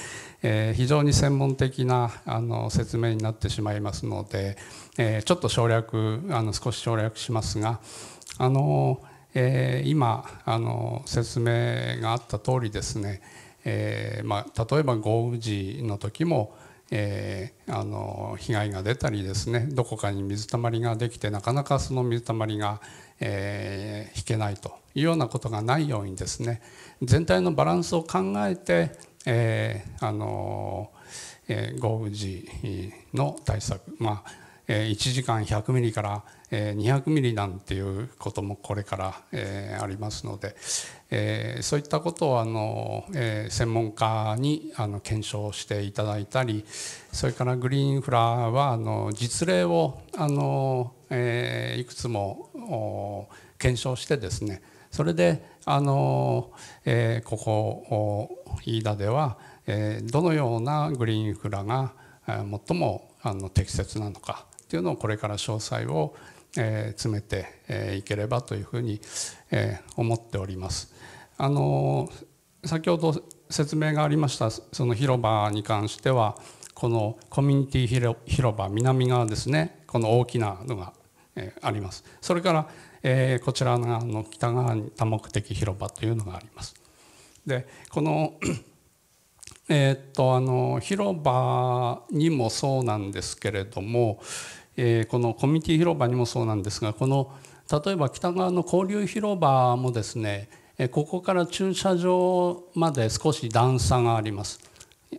えー、非常に専門的なあの説明になってしまいますので、えー、ちょっと省略あの少し省略しますがあのえー、今あの説明があった通りですね、えーまあ、例えば豪雨時の時も、えー、あの被害が出たりですねどこかに水たまりができてなかなかその水たまりが、えー、引けないというようなことがないようにですね全体のバランスを考えて、えーあのえー、豪雨時の対策まあ1時間100ミリから200ミリなんていうこともこれからありますのでそういったことをあの専門家にあの検証していただいたりそれからグリーンインフラはあの実例をあのいくつも検証してですねそれであの、えここ飯田では、えどのようなグリーンインフラが最もあの適切なのかっていうのをこれから詳細を、え詰めて、いければというふうに、え思っております。あの先ほど説明がありましたその広場に関してはこのコミュニティ広場南側ですねこの大きなのが、えあります。それから、えー、こちら側の北側に多目的広場というのがあります。でこのえー、っとあの広場にもそうなんですけれども、えー、このコミュニティ広場にもそうなんですがこの例えば北側の交流広場もですねえここから駐車場まで少し段差があります。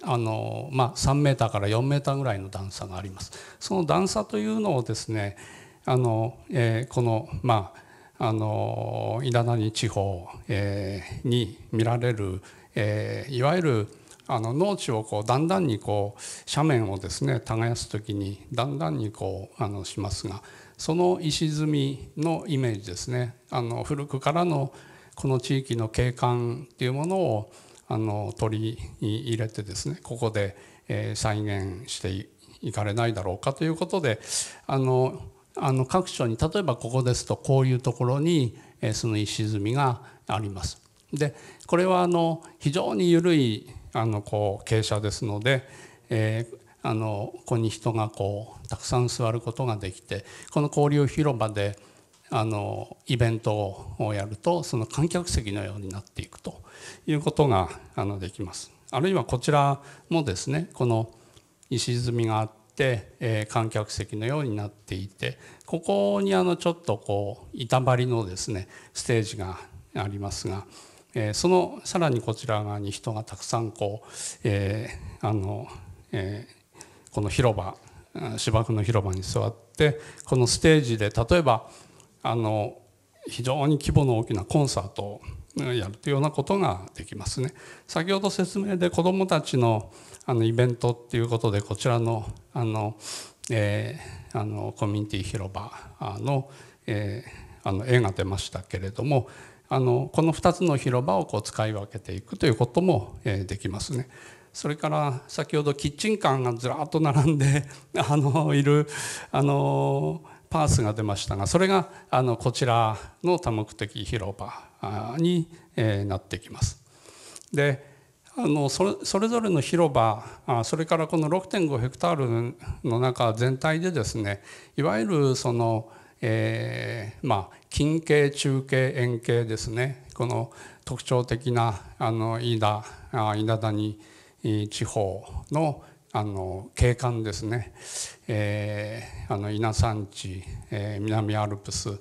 あのまあ、3メーターから4メーターぐらいの段差があります。その段差というのをですねあの、えー、このまああの稲谷地方、えー、に見られる、えー、いわゆるあの農地をこうだんだんにこう斜面をですね耕す時にだんだんにこうあのしますがその石積みのイメージですねあの古くからのこの地域の景観っていうものをあの取り入れてですねここで、え再現していかれないだろうかということであのあの各所に例えばここですとこういうところに、えその石積みがあります。でこれはあの非常に緩いあのこう傾斜ですので、えー、あのここに人がこうたくさん座ることができてこの交流広場であのイベントをやるとその観客席のようになっていくということがあのできます。あるいはこちらもですねこの石積みがあって、えー、観客席のようになっていてここにあのちょっとこう板張りのですねステージがありますが。えそのさらにこちら側に人がたくさんこう、えあのえこの広場芝生の広場に座ってこのステージで例えばあの非常に規模の大きなコンサートをやるというようなことができますね。先ほど説明で子どもたちのあのイベントっていうことでこちらのあの、えー、あのコミュニティ広場の,、えー、あの絵が出ましたけれどもあのこの2つの広場をこう使い分けていくということも、えできますね。それから先ほどキッチンカーがずらっと並んで あのいるあのパースが出ましたがそれがあのこちらの多目的広場に、えなってきます。であのそれそれぞれの広場あそれからこの6.5ヘクタールの中全体でですねいわゆるその、えー、まあ近景中景遠景ですねこの特徴的なあの飯田稲谷地方のあの景観ですね、えー、あの稲山地、えー、南アルプス、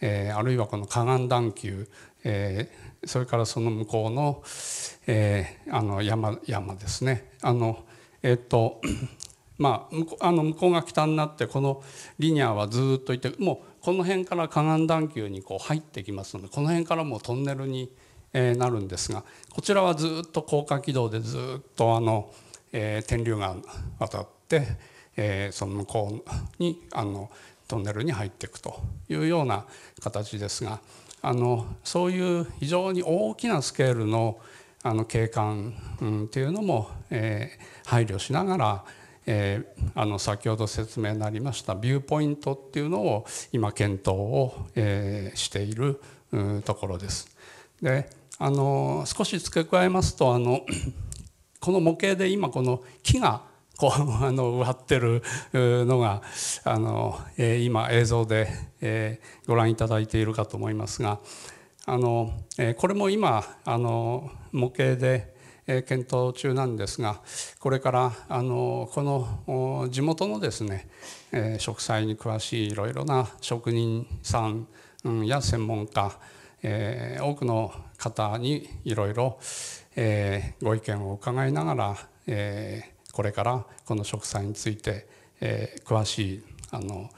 えー、あるいはこの河岸段丘、えー、それからその向こうの,、えー、あの山山ですねあのえっ、と まあ向こあの向こうが北になってこのリニアはずっといてもうこの辺から河岸段丘にこう入ってきますのでこの辺からもうトンネルになるんですがこちらはずっと高架軌道でずっとあの、えー、天竜川渡って、えー、その向こうにあのトンネルに入っていくというような形ですがあのそういう非常に大きなスケールのあの景観、うん、っていうのも、えー、配慮しながら、えー、あの先ほど説明になりましたビューポイントっていうのを今検討を、えー、しているところです。であの少し付け加えますとあの この模型で今この木がこう あの植わってるのがあの、えー、今映像で、えー、ご覧いただいているかと思いますがあの、えー、これも今あの模型で、え検討中なんですがこれからあのこの地元のですね、え植栽に詳しいいろいろな職人さんや専門家、え多くの方にいろいろ、えご意見を伺いながら、えこれからこの植栽について、え詳しいあの、え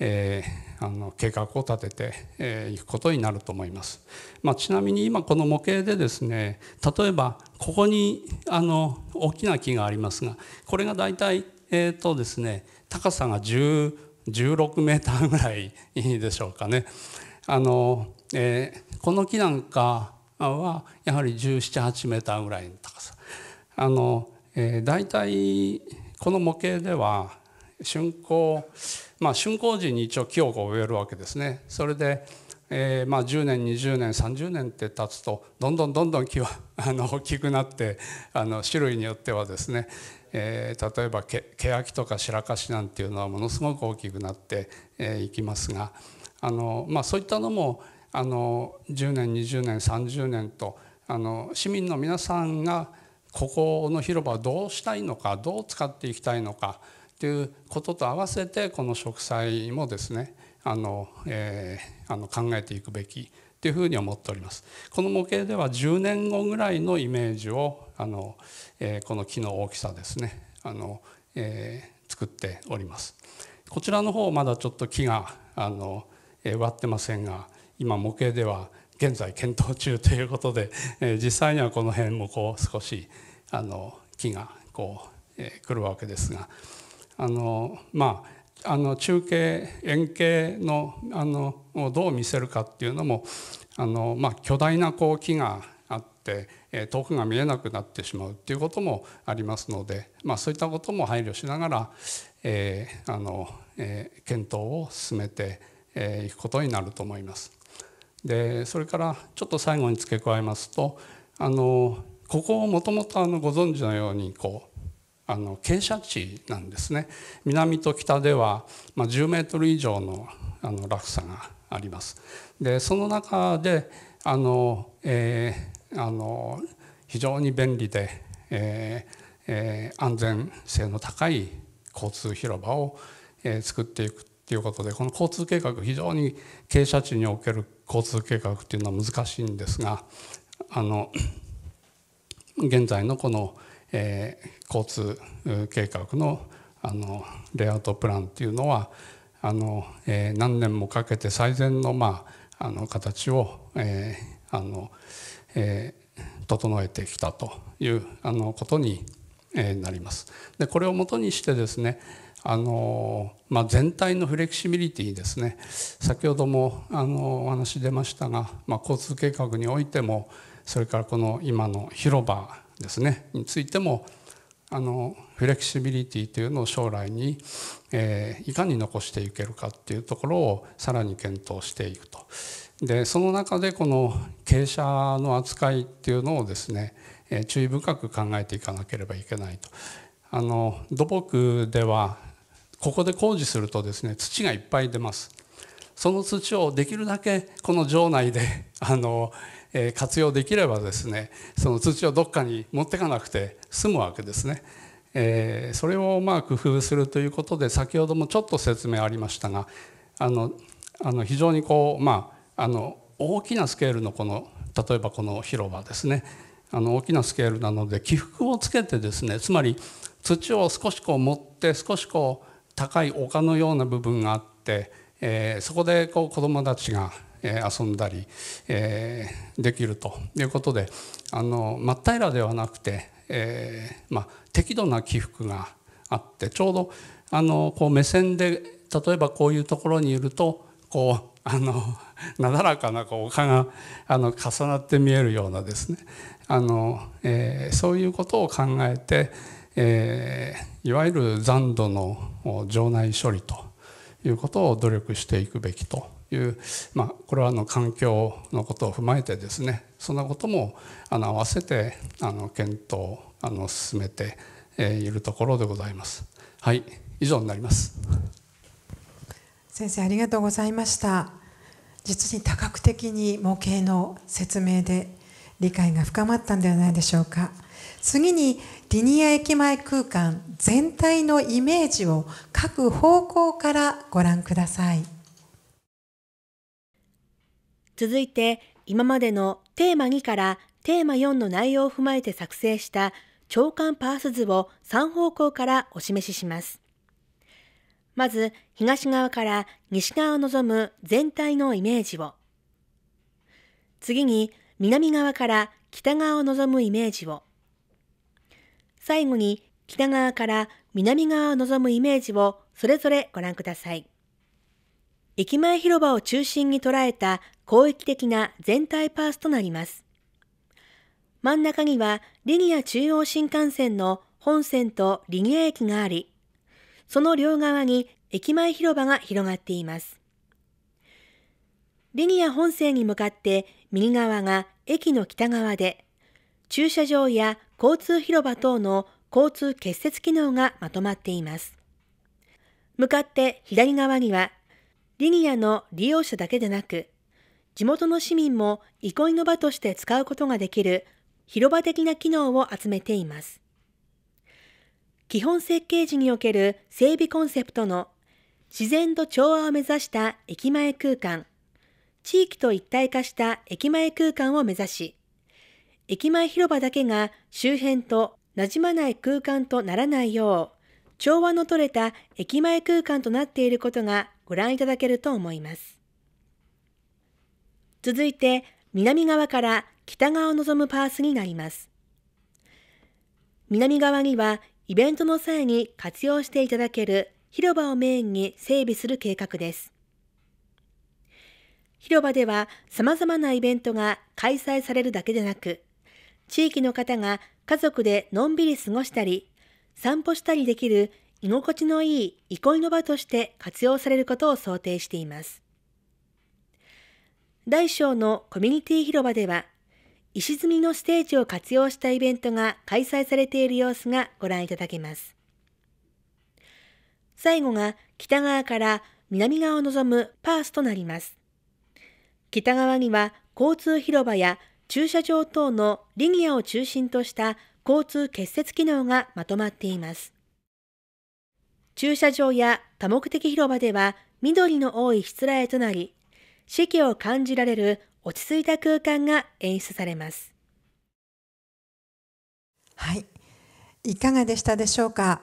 えー、あの計画を立ててい、えー、くことになると思います、まあ、ちなみに今この模型でですね例えばここにあの大きな木がありますがこれが大体、えーとですね、高さが10 16メーターぐらいでしょうかね。あのえー、この木なんかはやはり1718メーターぐらいの高さ。あのえー、大体この模型では竣工まあ、竣工時に一応木を植えるわけですねそれで、えー、まあ10年20年30年って経つとどんどんどんどん木は あの大きくなってあの種類によってはですね、えー、例えばけケヤとか白樫なんていうのはものすごく大きくなっていきますがあの、まあ、そういったのもあの10年20年30年とあの市民の皆さんがここの広場をどうしたいのかどう使っていきたいのかっていうことと合わせてこの植栽もですねあの、えー、あの考えていくべきというふうに思っております。この模型では10年後ぐらいのイメージをあの、えー、この木の大きさですねあの、えー、作っております。こちらの方まだちょっと木があの、えー、割ってませんが今模型では現在検討中ということで、えー、実際にはこの辺もこう少しあの木がこう、えー、来るわけですがあのまああの中継円形のあのをどう見せるかっていうのもあの、まあ、巨大なこう木があって、え遠くが見えなくなってしまうっていうこともありますので、まあ、そういったことも配慮しながら、えー、あのえー、検討を進めてい、えくことになると思います。でそれからちょっと最後に付け加えますとあのここをもともとご存知のようにこうあの傾斜地なんですね南と北では、まあ、10メートル以上のあの落差があります。でその中であの、えー、あの非常に便利で、えーえー、安全性の高い交通広場を、えー、作っていくっていうことでこの交通計画非常に傾斜地における交通計画っていうのは難しいんですがあの現在のこの、えー、交通計画のあのレイアウトプランっていうのはあの、えー、何年もかけて最善の,、まあ、あの形を、えーあのえー、整えてきたというあのことに、えー、なります。でこれをもとにしてですねあのまあ、全体のフレキシビリティですね先ほどもあのお話出ましたが、まあ、交通計画においてもそれからこの今の広場ですねについてもあのフレキシビリティというのを将来に、えー、いかに残していけるかっていうところをさらに検討していくと。でその中でこの傾斜の扱いっていうのをですね、えー、注意深く考えていかなければいけないと。あの土木ではここで工事するとですね土がいっぱい出ます。その土をできるだけこの城内であのえ活用できればですねその土をどっかに持ってかなくて済むわけですね。えそれをまあ工夫するということで先ほどもちょっと説明ありましたがあのあの非常にこうまああの大きなスケールのこの例えばこの広場ですねあの大きなスケールなので起伏をつけてですねつまり土を少しこう持って少しこう高い丘のような部分があって、えー、そこでこう子どもたちが遊んだりできるということであの真っ平らではなくて、えまあ、適度な起伏があってちょうどあのこう目線で例えばこういうところにいるとこうあのなだらかなこう丘があの重なって見えるようなですねあの、えー、そういうことを考えて、えー、いわゆる残土の場内処理ということを努力していくべきという、まあ、これはあの環境のことを踏まえてですねそんなこともあの合わせてあの検討あの進めているところでございます。はい以上になります先生ありがとうございました実に多角的に模型の説明で理解が深まったんではないでしょうか次にリニア駅前空間全体のイメージを各方向からご覧ください。続いて今までのテーマ2からテーマ4の内容を踏まえて作成した長官パース図を3方向からお示しします。まず東側から西側を望む全体のイメージを。次に南側から北側を望むイメージを。最後に北側から南側を望むイメージをそれぞれご覧ください。駅前広場を中心に捉えた広域的な全体パースとなります。真ん中にはリニア中央新幹線の本線とリニア駅があり、その両側に駅前広場が広がっています。リニア本線に向かって右側が駅の北側で、駐車場や交通広場等の交通結節機能がまとまっています。向かって左側には、リニアの利用者だけでなく、地元の市民も憩いの場として使うことができる広場的な機能を集めています。基本設計時における整備コンセプトの自然と調和を目指した駅前空間、地域と一体化した駅前空間を目指し、駅前広場だけが周辺となじまない空間とならないよう、調和の取れた駅前空間となっていることがご覧いただけると思います。続いて南側から北側を望むパースになります。南側にはイベントの際に活用していただける広場をメインに整備する計画です。広場では様々なイベントが開催されるだけでなく、地域の方が家族でのんびり過ごしたり、散歩したりできる居心地のいい憩いの場として活用されることを想定しています。大小のコミュニティ広場では、石積みのステージを活用したイベントが開催されている様子がご覧いただけます。最後が北側から南側を望むパースとなります。北側には交通広場や駐車場等のリニアを中心とした交通結節機能がまとまっています。駐車場や多目的広場では緑の多いしつとなり、四季を感じられる落ち着いた空間が演出されます。はい、いかがでしたでしょうか。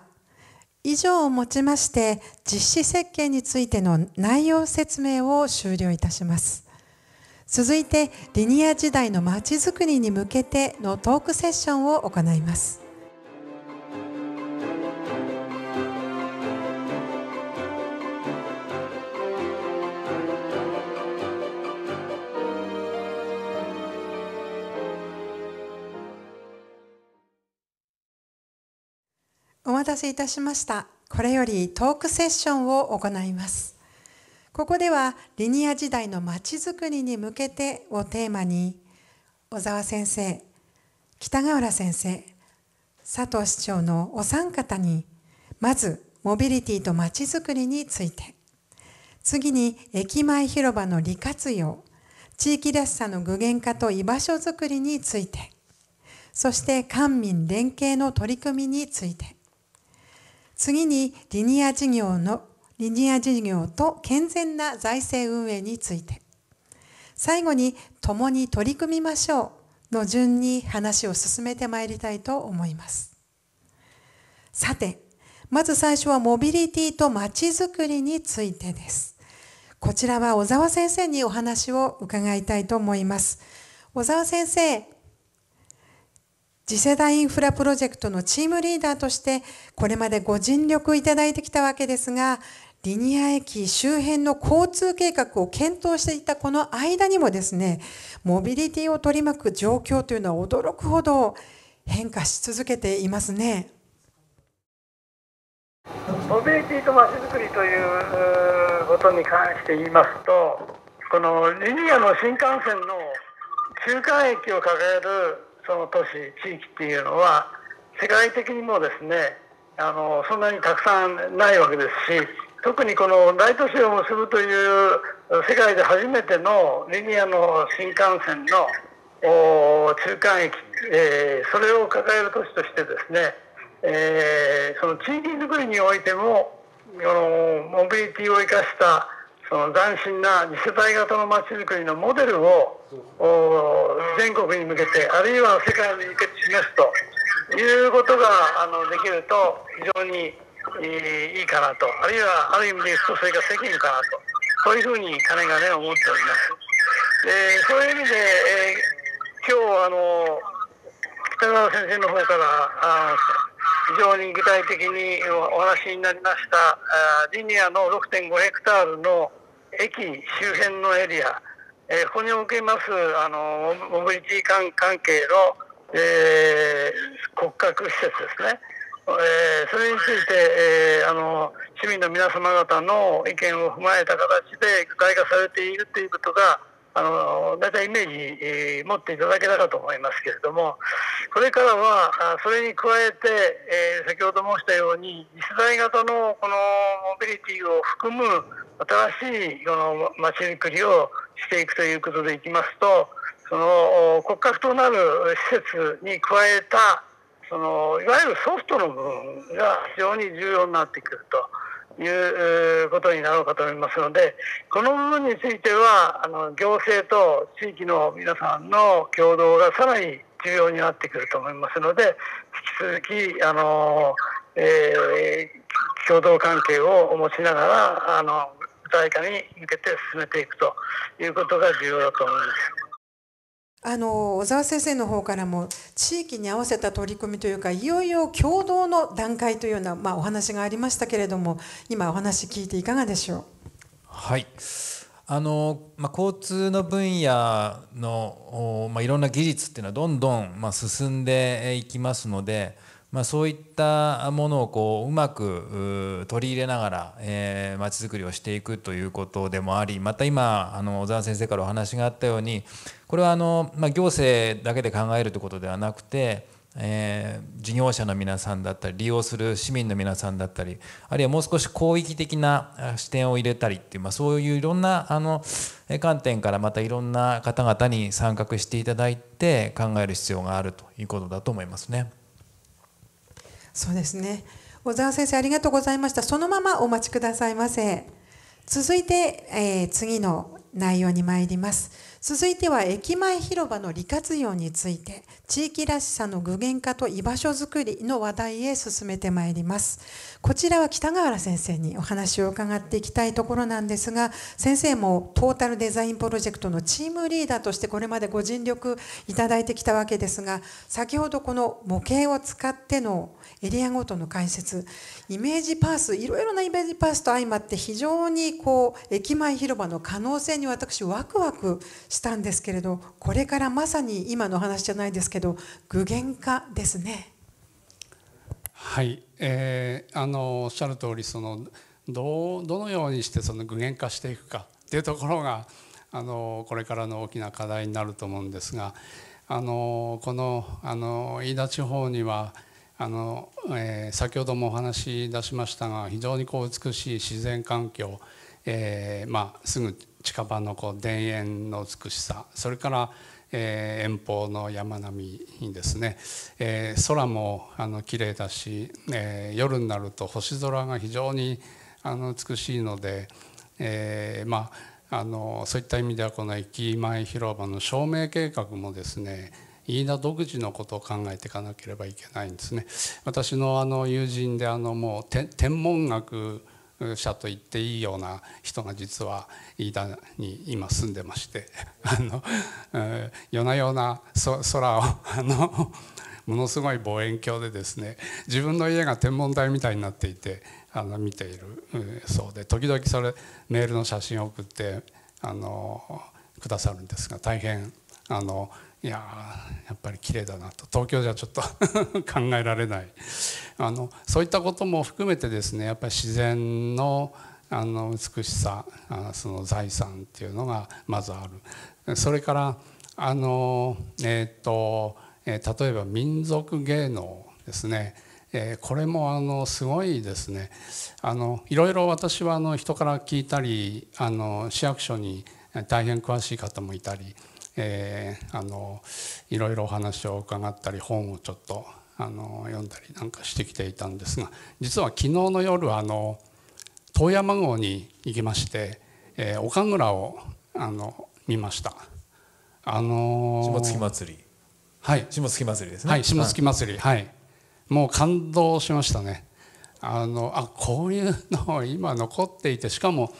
以上をもちまして実施設計についての内容説明を終了いたします。続いてリニア時代のまちづくりに向けてのトークセッションを行います。お待たせいたしました。これよりトークセッションを行います。ここではリニア時代のまちづくりに向けてをテーマに小沢先生、北川浦先生、佐藤市長のお三方にまずモビリティとまちづくりについて次に駅前広場の利活用地域らしさの具現化と居場所づくりについてそして官民連携の取り組みについて次にリニア事業のリニア事業と健全な財政運営について最後に共に取り組みましょうの順に話を進めてまいりたいと思いますさてまず最初はモビリティとまちづくりについてですこちらは小沢先生にお話を伺いたいと思います小沢先生次世代インフラプロジェクトのチームリーダーとしてこれまでご尽力いただいてきたわけですがリニア駅周辺の交通計画を検討していたこの間にもですねモビリティを取り巻く状況というのは驚くほど変化し続けていますね。モビリティとまちづくりということに関して言いますとこのリニアの新幹線の中間駅を掲げるその都市地域っていうのは世界的にもですねあのそんなにたくさんないわけですし特にこの大都市を結ぶという世界で初めてのリニアの新幹線の中間駅、えー、それを抱える都市としてですね、えー、その地域づくりにおいてもこのモビリティを生かしたその斬新な二世帯型の街づくりのモデルを全国に向けてあるいは世界に向けて示すということがあのできると非常にいいかなとあるいはある意味で言うとそれが責任かなとそういうふうに金がね思っております。でそういう意味で、えー、今日あの北川先生の方からあ非常に具体的にお話になりましたリニアの6.5ヘクタールの駅周辺のエリア、えー、ここにおけますあのモビリティ関関係の、えー、骨格施設ですね、えー、それについて、えー、あの市民の皆様方の意見を踏まえた形で具体化されているということが、あの大体イメージ持っていただけたかと思いますけれどもこれからはそれに加えて、えー、先ほど申したように次世代型のこのモビリティを含む新しいこの街づくりをしていくということでいきますとその骨格となる施設に加えたそのいわゆるソフトの部分が非常に重要になってくると。いうことになろうかと思いますので、この部分については、あの行政と地域の皆さんの協働がさらに重要になってくると思いますので、引き続き、あのえー、共同関係を持ちながら、あの具体化に向けて進めていくということが重要だと思います。あの小沢先生の方からも地域に合わせた取り組みというかいよいよ共同の段階というような、まあ、お話がありましたけれども今お話聞いていかがでしょうはいあの、まあ、交通の分野の、まあ、いろんな技術っていうのはどんどん、まあ、進んでいきますのでまあ、そういったものをこううまく取り入れながら、えー、ちづくりをしていくということでもありまた今あの小沢先生からお話があったようにこれはあの、まあ、行政だけで考えるということではなくて、えー、事業者の皆さんだったり利用する市民の皆さんだったりあるいはもう少し広域的な視点を入れたりっていう、まあ、そういういろんなあの観点からまたいろんな方々に参画していただいて考える必要があるということだと思いますね。そうですね小沢先生ありがとうございましたそのままお待ちくださいませ続いて、えー、次の内容に参ります続いては駅前広場の利活用について地域らしさの具現化と居場所づくりの話題へ進めてまいりますこちらは北川原先生にお話を伺っていきたいところなんですが先生もトータルデザインプロジェクトのチームリーダーとしてこれまでご尽力いただいてきたわけですが先ほどこの模型を使ってのエリアごとの解説イメージパースいろいろなイメージパースと相まって非常にこう駅前広場の可能性に私ワクワクしたんですけれどこれからまさに今の話じゃないですけど具現化ですね。はい、えー、あのおっしゃる通りそのどうどのようにしてその具現化していくかっていうところがあのこれからの大きな課題になると思うんですがあのこのあの飯田地方にはあの、えー、先ほどもお話し出しましたが非常にこう美しい自然環境、えーまあ、すぐ近場のこう田園の美しさそれから、えー、遠方の山並みにですね、えー、空もあの綺麗だし、えー、夜になると星空が非常にあの美しいので、えー、まああのそういった意味ではこの駅前広場の照明計画もですね飯田独自のことを考えていかなければいけないんですね。私のあの友人であのもう天文学者と言っていいような人が実は飯田に今住んでまして あの、えー、夜な夜な空をあのものすごい望遠鏡でですね自分の家が天文台みたいになっていてあの見ている、そうで時々それメールの写真を送ってあのくださるんですが大変あのいややっぱり綺麗だなと東京じゃちょっと 考えられないあのそういったことも含めてですねやっぱり自然のあの美しさあその財産っていうのがまずあるそれからあの、えーとえ例えば民族芸能ですねえこれもあのすごいですねあのいろいろ私はあの人から聞いたりあの市役所に大変詳しい方もいたりえー、あのいろいろお話を伺ったり本をちょっとあの読んだりなんかしてきていたんですが実は昨日の夜あの遠山郷に行きまして、えー、岡倉をあの見ました。あのー、下月祭りはい下月祭りですねはい下月祭り、はい、はい、もう感動しましたねあのあこういうの今残っていてしかも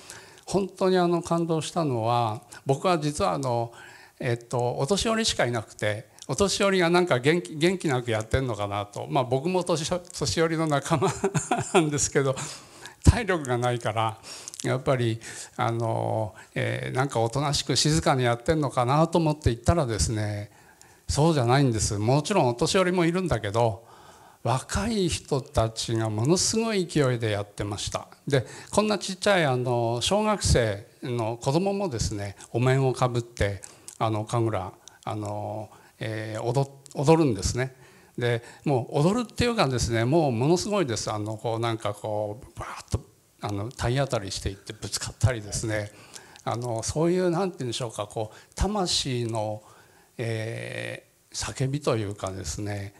本当にあの感動したのは僕は実はあの「えっと、お年寄りしかいなくてお年寄りがなんか元気元気なくやってんのかなと、まあ、僕も年寄りの仲間 なんですけど体力がないからやっぱりあの、えー、なんかおとなしく静かにやってんのかなと思って行ったらですねそうじゃないんですもちろんお年寄りもいるんだけど若い人たちがものすごい勢いでやってましたでこんなちっちゃいあの小学生の子供もですねお面をかぶって。あの神楽あの、えー、踊踊るんですね。でもう踊るっていうかですねもうものすごいですあのこうなんかこうバーッとあの体当たりしていってぶつかったりですねあのそういうなんて言うんでしょうかこう魂の、えー、叫びというかですね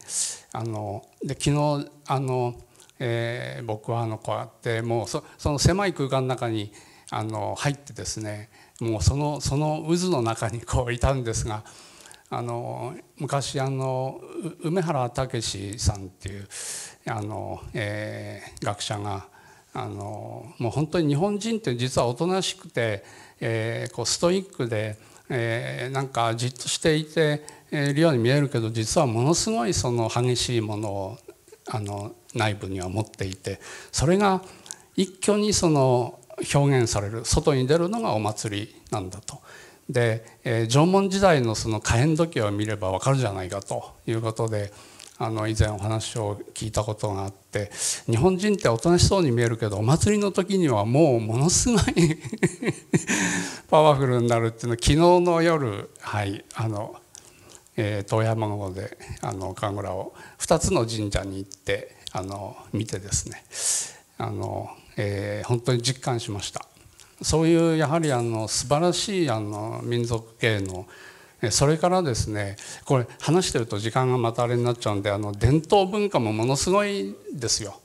あので昨日あの、えー、僕はあのこうやってもうその狭い空間の中にあの入ってですねもうそのその渦の中にこういたんですがあの昔あの梅原武さんっていうあの、えー、学者があのもう本当に日本人って実はおとなしくて、えー、こうストイックで、えー、なんかじっとしていて、えるように見えるけど実はものすごいその激しいものをあの内部には持っていてそれが一挙にその表現される外に出るのがお祭りなんだと。で、えー、縄文時代のその可変時を見ればわかるじゃないかということであの以前お話を聞いたことがあって日本人っておとなしそうに見えるけどお祭りの時にはもうものすごい パワフルになるっていうのは昨日の夜はいあの、えー、遠山号であの神楽を2つの神社に行ってあの見てですねあのえー、本当に実感しましたそういうやはりあの素晴らしいあの民族芸能それからですねこれ話してると時間がまたあれになっちゃうんであの伝統文化もものすごいですよ。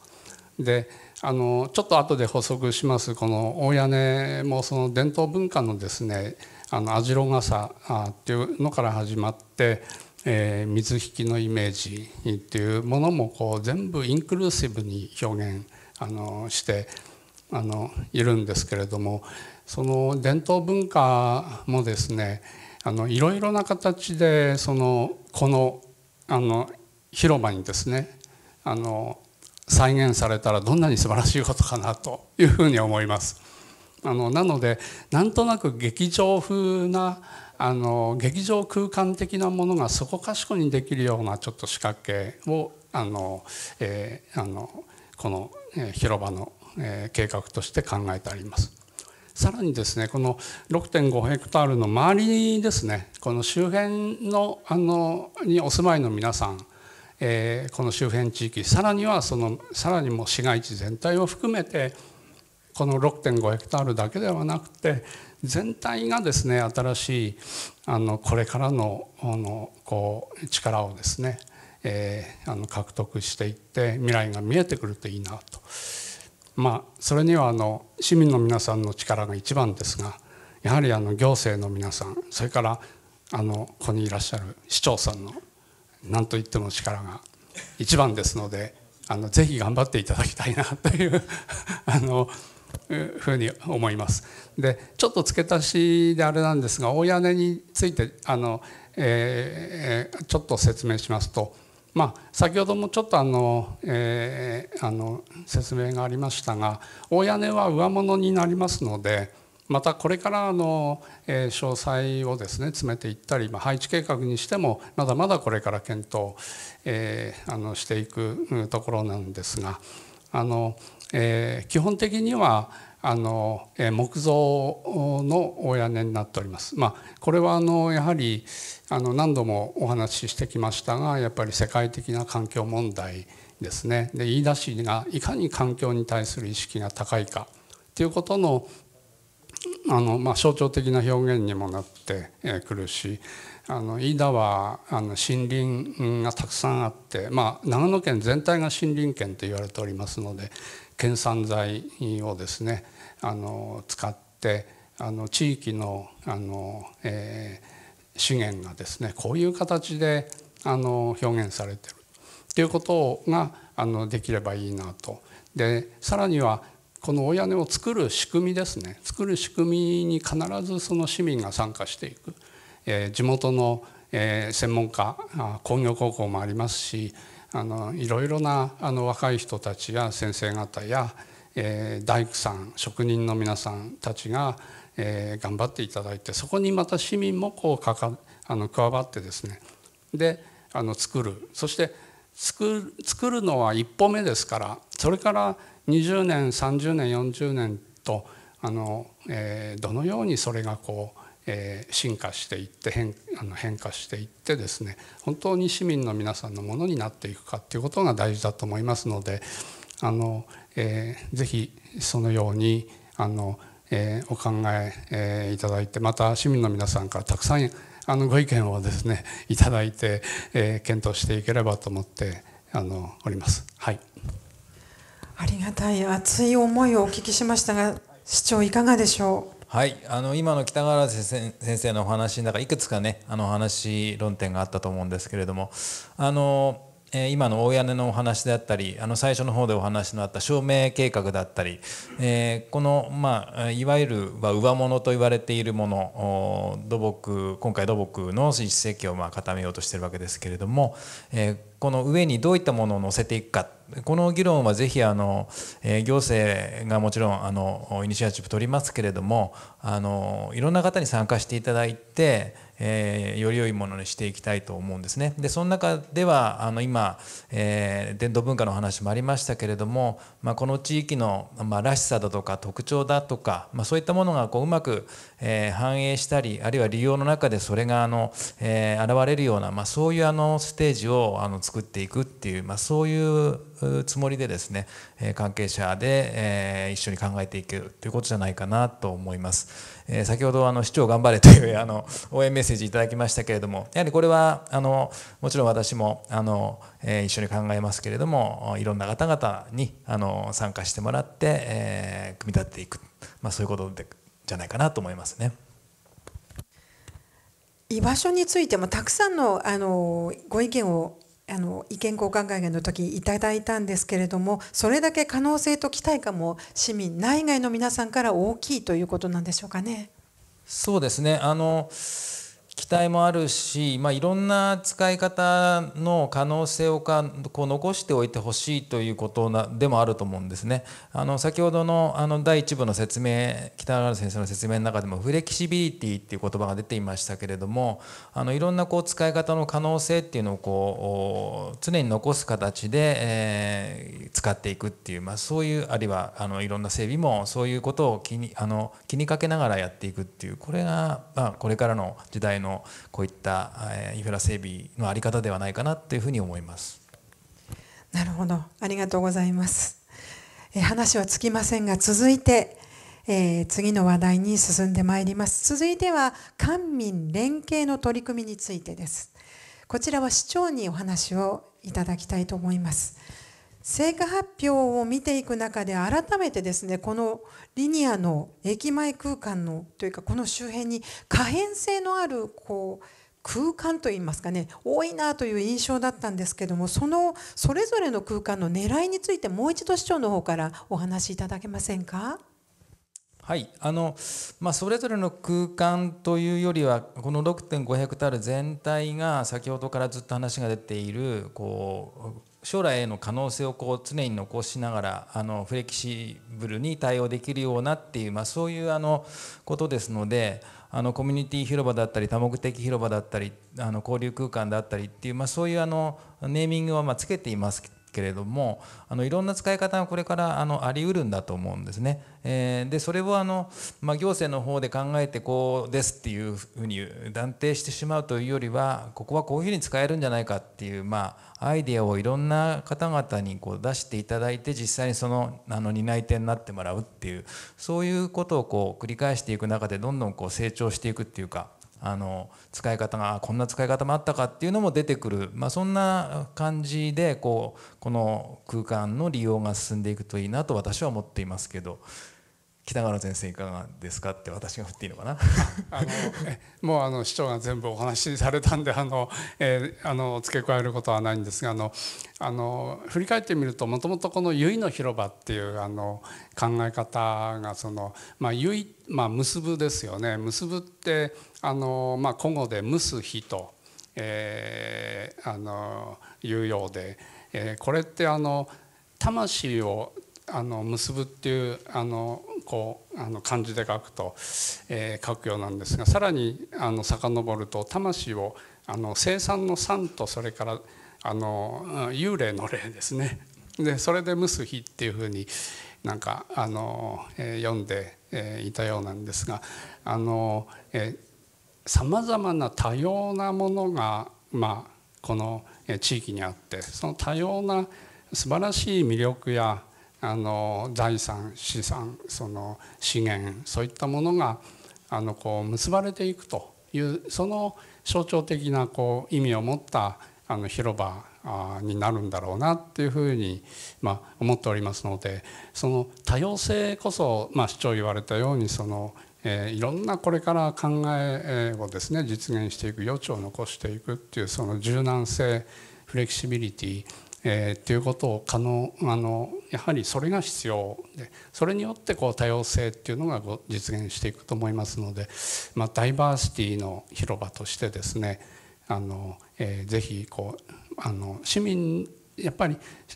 であのちょっと後で補足しますこの大屋根もその伝統文化のですねあの網代傘っていうのから始まって、えー、水引のイメージっていうものもこう全部インクルーシブに表現あのしてあのいるんですけれどもその伝統文化もですねあのいろいろな形でそのこのあの広場にですねあの再現されたらどんなに素晴らしいことかなというふうに思います。あのなのでなんとなく劇場風なあの劇場空間的なものがそこかしこにできるようなちょっと仕掛けをあの、えー、あのこの広場の計画として考えてあります。さらにですねこの6.5ヘクタールの周りですねこの周辺のあのにお住まいの皆さん、えー、この周辺地域さらにはそのさらにも市街地全体を含めてこの6.5ヘクタールだけではなくて全体がですね新しいあのこれからのあのこう力をですねえー、あの獲得していって未来が見えてくるといいなと。まあ、それにはあの市民の皆さんの力が一番ですがやはりあの行政の皆さんそれからあのここにいらっしゃる市長さんの何といっても力が一番ですのであのぜひ頑張っていただきたいなという あのふうに思います。でちょっと付け足しであれなんですが大屋根についてあの、えー、ちょっと説明しますと。まあ、先ほどもちょっとあの、えー、あの説明がありましたが大屋根は上物になりますのでまたこれからあの、えー、詳細をですね詰めていったり、まあ、配置計画にしてもまだまだこれから検討、えー、あのしていくところなんですがあの、えー、基本的にはあの木造の屋根になっております。まあ、これはあのやはりあの何度もお話ししてきましたがやっぱり世界的な環境問題ですねで飯田市がいかに環境に対する意識が高いかということのあの、まあ、象徴的な表現にもなってくるしあの飯田はあの森林がたくさんあって、まあ、長野県全体が森林県と言われておりますので県産材をですねあの使ってあの地域のあの、えー、資源がですねこういう形であの表現されてるっていうことがあのできればいいなと。でさらにはこの大屋根を作る仕組みですね作る仕組みに必ずその市民が参加していく、えー、地元の、えー、専門家工業高校もありますしあのいろいろなあの若い人たちや先生方やえー、大工さん職人の皆さんたちが、えー、頑張っていただいてそこにまた市民もこうかかあの加わってですねであの作るそして作る作るのは一歩目ですからそれから20年30年40年とあの、えー、どのようにそれがこう、えー、進化していって変あの変化していってですね本当に市民の皆さんのものになっていくかっていうことが大事だと思いますのであのえー、ぜひそのようにあの、えー、お考ええー、いただいてまた市民の皆さんからたくさんあのご意見をですね いただいて、えー、検討していければと思ってあのおります。はい、ありがたい熱い思いをお聞きしましたが市長いかがでしょうはい、あの今の北川先生のお話の中いくつかねあの話論点があったと思うんですけれどもあのえ今の大屋根のお話であったりあの最初の方でお話のあった照明計画だったり、えこの、まあ、いわゆるは上物と言われているもの土木今回土木の一石をま固めようとしてるわけですけれども、えこの上にどういったものを載せていくかこの議論はぜひあの、え行政がもちろんあのイニシアチブ取りますけれどもあのいろんな方に参加していただいてえー、より良いものにしていきたいと思うんですね。でその中ではあの今、えー、伝統文化の話もありましたけれども、まあ、この地域の、まあ、らしさだとか特徴だとか、まあ、そういったものがこううまく、えー、反映したりあるいは利用の中でそれがあの、えー、現れるような、まあ、そういうあのステージをあの作っていくっていう、まあ、そういうつもりでですね関係者で、えー、一緒に考えていくということじゃないかなと思います。えー、先ほどあの市長頑張れという あの応援メッセージいただきましたけれどもやはりこれはあのもちろん私もあの、えー、一緒に考えますけれどもいろんな方々にあの参加してもらって、えー、組み立てていく、まあ、そういうことでじゃないかなと思いますね。居場所についてもたくさんのあのご意見をあの意見交換会の時いただいたんですけれどもそれだけ可能性と期待感も市民内外の皆さんから大きいということなんでしょうかね。そうですねあの期待もあるし、まあ、いろんな使い方の可能性をかこう残しておいてほしいということなでもあると思うんですね。あの先ほどのあの第1部の説明北原先生の説明の中でもフレキシビリティっていう言葉が出ていましたけれどもあのいろんなこう使い方の可能性っていうのをこう常に残す形で、えー、使っていくっていう、まあ、そういうあるいはあのいろんな整備もそういうことを気にあの気にかけながらやっていくっていうこれが、まあ、これからの時代ののこういったインフラ整備の在り方ではないかなというふうに思います。なるほど、ありがとうございます。え話はつきませんが、続いて、えー、次の話題に進んでまいります。続いては官民連携の取り組みについてです。こちらは市長にお話をいただきたいと思います。成果発表を見ていく中で改めてですねこのリニアの駅前空間のというかこの周辺に可変性のあるこう空間といいますかね多いなという印象だったんですけどもそのそれぞれの空間の狙いについてもう一度市長の方からお話しいただけませんか。はいあのまあ、それぞれの空間というよりはこの6.5ヘクタール全体が先ほどからずっと話が出ているこ将来への可能性をこう常に残しながらあのフレキシブルに対応できるようなっていう、まあ、そういうあのことですのであのコミュニティ広場だったり多目的広場だったりあの交流空間だったりっていう、まあ、そういうあのネーミングはまつけていますけれどもあのいろんな使い方がこれからあのありうるんだと思うんですね。えー、でそれをあの、まあ、行政の方で考えてこうですっていうふうに断定してしまうというよりはここはこういうふうに使えるんじゃないかっていう、まあ、アイデアをいろんな方々にこう出していただいて実際にそのあの担い手になってもらうっていうそういうことをこう繰り返していく中でどんどんこう成長していくっていうか。あの使い方がこんな使い方もあったかっていうのも出てくる、まあ、そんな感じでこうこの空間の利用が進んでいくといいなと私は思っていますけど。北川先生いかがですかって私が振っていいのかなあのもうあの市長が全部お話しされたんであの、えー、あの付け加えることはないんですがあのあの振り返ってみるともともとこの「結の広場」っていうあの考え方がその、まあ、結まあ結ぶですよね結ぶってあの、まあ、古語で「結す日と」えー、あのいうようで、えー、これってあの魂をあの結ぶっていうあのこうあの漢字で書くと、えー、書くようなんですがさらにあの遡ると魂をあの生産の産とそれからあの幽霊の霊ですねでそれで「蒸す日っていうふうになんかあの、えー、読んで、えー、いたようなんですがあの、えー、さまざまな多様なものが、まあ、この地域にあってその多様な素晴らしい魅力やあの財産資産その資源そういったものがあのこう結ばれていくというその象徴的なこう意味を持ったあの広場になるんだろうなっていうふうに、まあ、思っておりますのでその多様性こそ、まあ、市長言われたようにその、えいろんなこれから考えをですね実現していく余地を残していくっていうその柔軟性フレキシビリティえー、いうことを可能あのやはりそれが必要でそれによってこう多様性っていうのが実現していくと思いますので、まあ、ダイバーシティの広場としてですねあの、えー、ぜひこうあの市民やっぱり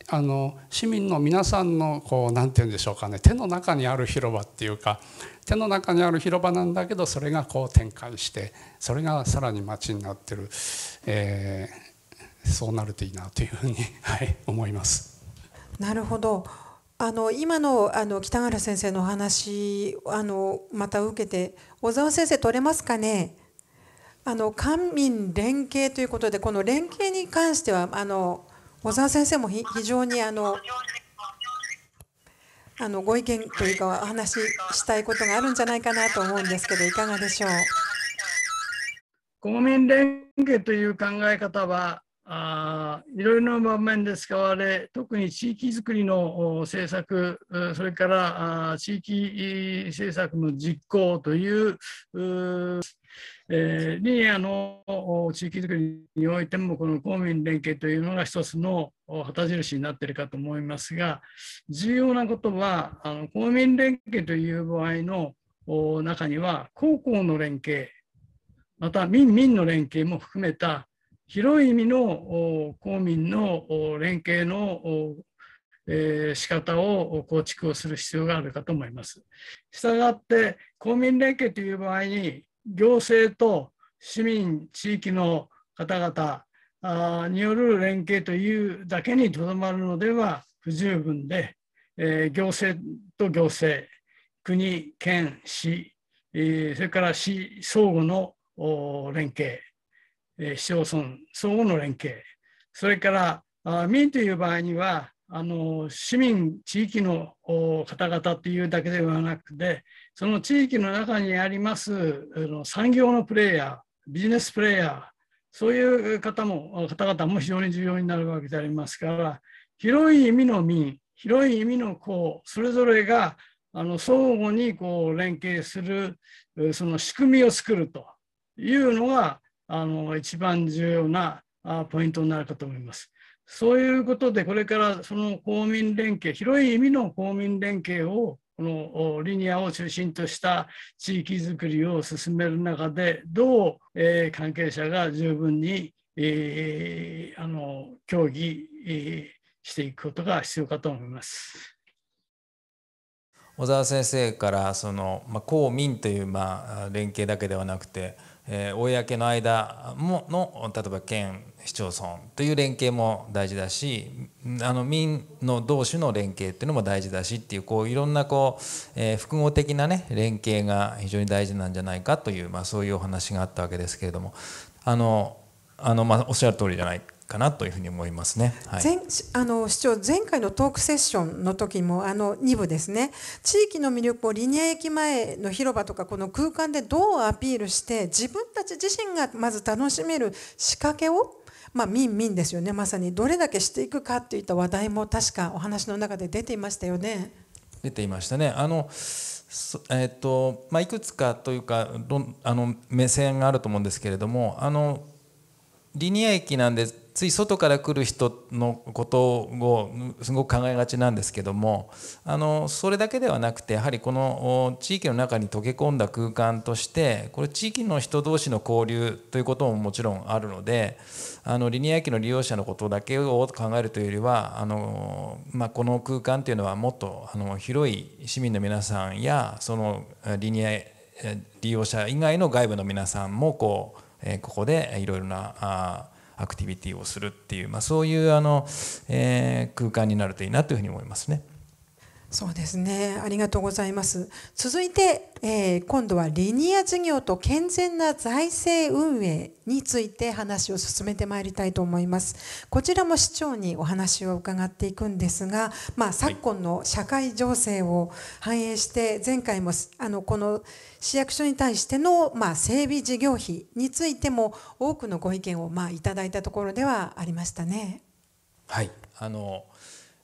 あの市民の皆さんのこうんて言うんでしょうかね手の中にある広場っていうか手の中にある広場なんだけどそれがこう展開してそれがさらに街になってる、えー、そうなるといいなというふうに、はい、思います。なるほどあの今のあの北原先生のお話あのまた受けて小沢先生取れますかねあの官民連携ということでこの連携に関してはあの小沢先生も非常にあのあのご意見というかお話ししたいことがあるんじゃないかなと思うんですけどいかがでしょう公民連携という考え方はあいろいろな場面で使われ特に地域づくりの政策それから地域政策の実行というう、えー、にあの地域づくりにおいてもこの公民連携というのが一つの旗印になっているかと思いますが重要なことはあの公民連携という場合の中には高校の連携また民民の連携も含めた広い意味の公民の連携のえ仕方を構築をする必要があるかと思います。したがって公民連携という場合に行政と市民地域の方々による連携というだけにとどまるのでは不十分で、え行政と行政国県市、えそれから市相互の連携市町村相互の連携それから民という場合にはあの市民地域の方々っていうだけではなくてその地域の中にあります産業のプレーヤービジネスプレーヤーそういう方も方々も非常に重要になるわけでありますから広い意味の民広い意味の公それぞれがあの相互にこう連携するその仕組みを作るというのがあの一番重要なポイントになるかと思います。そういうことで、これからその公民連携、広い意味の公民連携を、このリニアを中心とした地域づくりを進める中で、どう、えー、関係者が十分に、えー、あの協議、えー、していくことが必要かと思います。小沢先生からその、まあ、公民という、まあ、連携だけではなくてえ公の間もの例えば県市町村という連携も大事だしあの民の同士の連携っていうのも大事だしっていうこういろんなこう、え複合的な、ね、連携が非常に大事なんじゃないかという、まあ、そういうお話があったわけですけれどもあのあの、まあ、おっしゃる通りじゃないかなというふうに思いますね。はい、前あの市長前回のトークセッションの時もあの2部ですね地域の魅力をリニア駅前の広場とかこの空間でどうアピールして自分たち自身がまず楽しめる仕掛けをまあ、みんみんですよねまさにどれだけしていくかといった話題も確かお話の中で出ていましたよね。出ていましたね。あのえーとまあ、いくつかというかどんあの目線があると思うんですけれどもあのリニア駅なんですつい外から来る人のことをすごく考えがちなんですけどもあのそれだけではなくてやはりこの地域の中に溶け込んだ空間としてこれ地域の人同士の交流ということももちろんあるのであのリニア駅の利用者のことだけを考えるというよりはあの、まあ、この空間というのはもっとあの広い市民の皆さんやそのリニア利用者以外の外部の皆さんもこう、えここでいろいろなあアクティビティをするっていう、まあ、そういうあの、えー、空間になるといいなというふうに思いますね。そうですね。ありがとうございます。続いて、えー、今度はリニア事業と健全な財政運営について話を進めてまいりたいと思います。こちらも市長にお話を伺っていくんですが、まあ、昨今の社会情勢を反映して、前回もあのこの市役所に対しての、まあ、整備事業費についても多くのご意見を、まあ、いただいたところではありましたね。はい、あの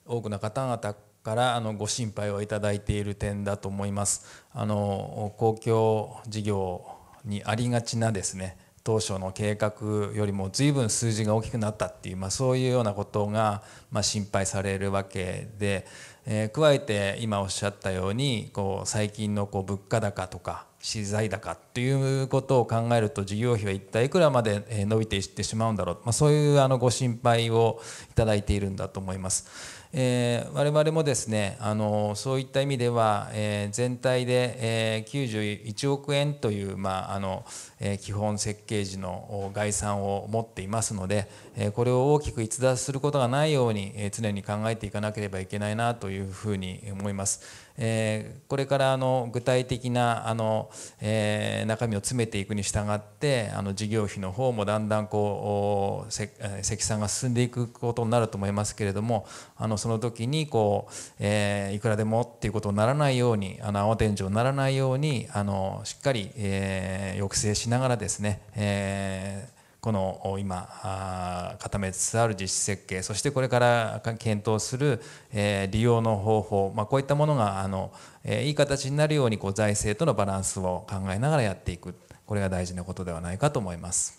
多くの方々からあのご心配をいただいている点だと思います。あの公共事業にありがちなですね当初の計画よりも随分数字が大きくなったっていう、まあ、そういうようなことが、ま心配されるわけで、えー、加えて今おっしゃったようにこう最近のこう物価高とか資材高っていうことを考えると事業費は一体いくらまで伸びていってしまうんだろう、まあ、そういうあのご心配をいただいているんだと思います。えー、我々もですねあのそういった意味では、えー、全体で、えー、91億円という、まああのえー、基本設計時の概算を持っていますので、えー、これを大きく逸脱することがないように、えー、常に考えていかなければいけないなというふうに思います。えー、これからあの具体的なあの、えー、中身を詰めていくに従ってあの事業費の方もだんだんこう積算が進んでいくことになると思いますけれどもあのその時にこう、えー、いくらでもっていうことにならないようにあの青天井にならないようにあのしっかり、え抑制しながらですね、えーこの今固めつつある実施設計そしてこれから検討する利用の方法、まこういったものがあのいい形になるようにこう財政とのバランスを考えながらやっていくこれが大事なことではないかと思います。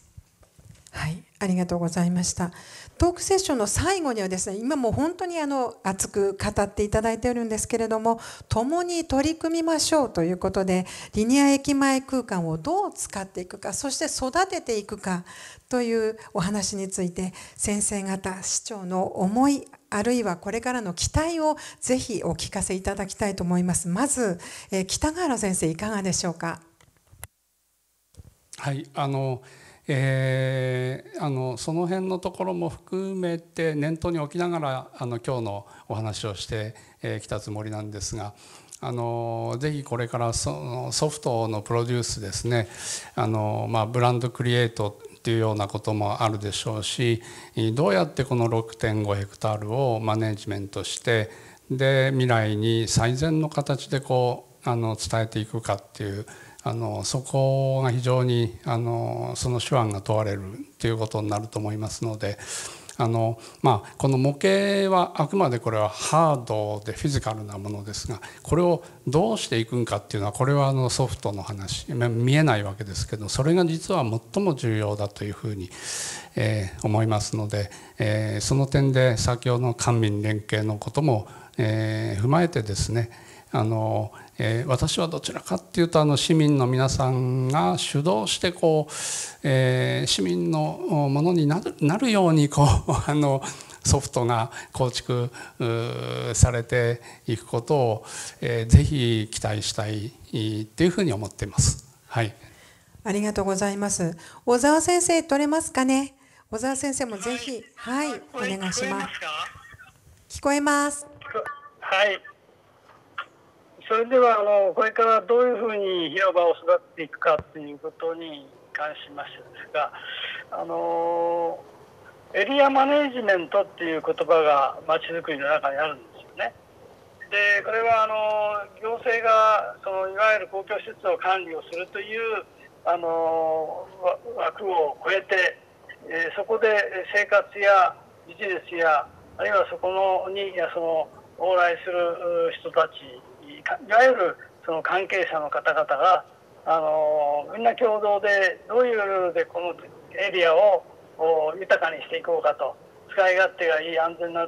はい、ありがとうございました。トークセッションの最後にはですね今も本当にあの熱く語っていただいているんですけれども共に取り組みましょうということでリニア駅前空間をどう使っていくかそして育てていくかというお話について先生方市長の思いあるいはこれからの期待をぜひお聞かせいただきたいと思います。まず、え北川原先生いかがでしょうか。はいあのえー、あのその辺のところも含めて念頭に置きながらあの今日のお話をしてき、えたつもりなんですが。あのぜひこれからそのソフトのプロデュースですねあの、まあ、ブランドクリエイトっていうようなこともあるでしょうしどうやってこの6.5ヘクタールをマネジメントしてで未来に最善の形でこうあの伝えていくかっていうあのそこが非常にあのその手腕が問われるということになると思いますので。あのまあ、この模型はあくまでこれはハードでフィジカルなものですがこれをどうしていくんかっていうのはこれはあのソフトの話見えないわけですけどそれが実は最も重要だというふうに、えー、思いますので、えー、その点で先ほどの官民連携のことも、えー、踏まえてですねあのえー、私はどちらかっていうとあの市民の皆さんが主導してこう、えー、市民のものになるなるようにこうあのソフトが構築されていくことを、えー、ぜひ期待したいっていうふうに思っています。はい、ありがとうございます。小沢先生取れますかね。小沢先生もぜひ、はい、はい、お願いします。聞こえます。はい、それではあのこれからどういうふうに広場を育っていくかということに関しましてですが、あのエリアマネジメントっていう言葉がまちづくりの中にあるんですよね。でこれはあの行政がそのいわゆる公共施設を管理をするというあの枠を超えて、えー、そこで生活やビジネスやあるいはそこのにその往来する人たちいわゆるその関係者の方々が、あのみんな共同でどういうルールでこのエリアを豊かにしていこうかと使い勝手がいい安全な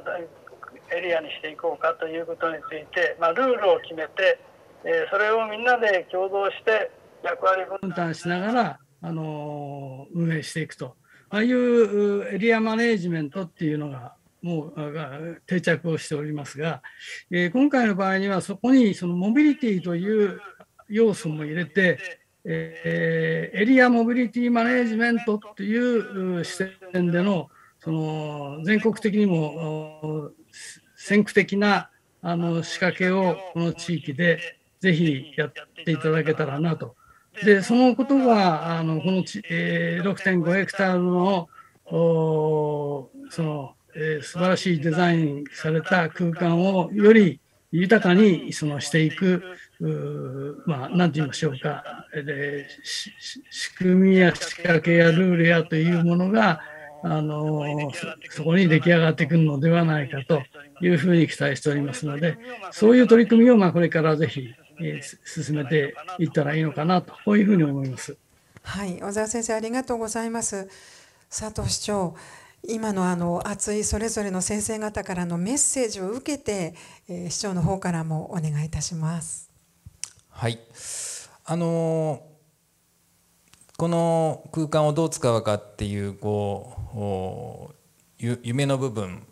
エリアにしていこうかということについて、まあ、ルールを決めて、えー、それをみんなで共同して役割分担しながら、あの運営していくとああいうエリアマネジメントっていうのがもう定着をしておりますが、えー、今回の場合にはそこにそのモビリティという要素も入れて、えー、エリアモビリティマネジメントという視点でのその全国的にも先駆的なあの仕掛けをこの地域でぜひやっていただけたらなと。でそのことがあのこの、えー、6.5ヘクタールのそのえー、素晴らしいデザインされた空間をより豊かにそのしていく、まあ、なんて言いましょうか、え仕組みや仕掛けやルールやというものが、あのそこに出来上がってくるのではないかというふうに期待しておりますので、そういう取り組みをまあこれからぜひ、え進めていったらいいのかなと、こういうふうに思います。はい、小沢先生ありがとうございます。佐藤市長今のあの熱いそれぞれの先生方からのメッセージを受けて、えー、市長の方からもお願いいたします。はいあのこの空間をどう使うかっていうこう夢の部分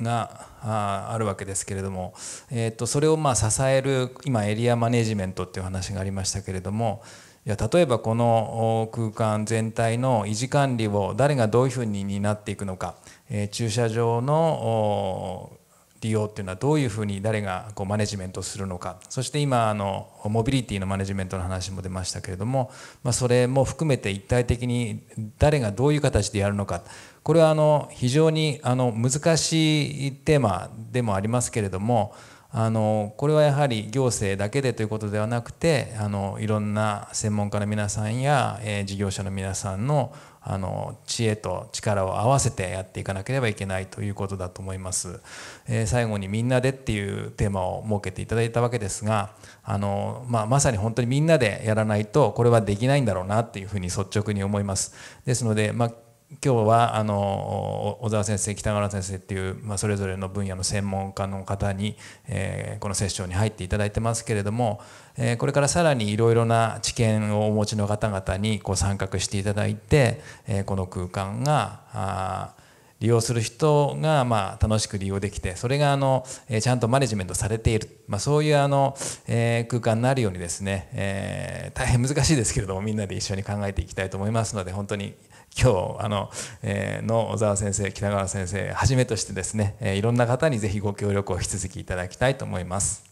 があるわけですけれども、えー、とそれをまあ支える今エリアマネジメントっていう話がありましたけれどもいや例えばこの空間全体の維持管理を誰がどういうふうに担っていくのか、えー、駐車場の利用っていうのはどういうふうに誰がこうマネジメントするのかそして今あのモビリティのマネジメントの話も出ましたけれども、まあ、それも含めて一体的に誰がどういう形でやるのかこれはあの非常にあの難しいテーマでもありますけれどもあのこれはやはり行政だけでということではなくてあのいろんな専門家の皆さんや、えー、事業者の皆さんのあの知恵と力を合わせてやっていかなければいけないということだと思います、えー、最後に「みんなで」っていうテーマを設けていただいたわけですがあの、まあ、まさに本当にみんなでやらないとこれはできないんだろうなっていうふうに率直に思いますですので、まあ今日はあの小沢先生北川先生っていう、まあ、それぞれの分野の専門家の方に、えー、このセッションに入っていただいてますけれども、えー、これからさらにいろいろな知見をお持ちの方々にこう参画していただいて、えー、この空間があ利用する人がまあ楽しく利用できてそれがあのちゃんとマネジメントされている、まあ、そういうあの空間になるようにですね、えー、大変難しいですけれどもみんなで一緒に考えていきたいと思いますので本当に今日あの、えー、の小沢先生北川先生はじめとしてですね、えー、いろんな方にぜひご協力を引き続きいただきたいと思います。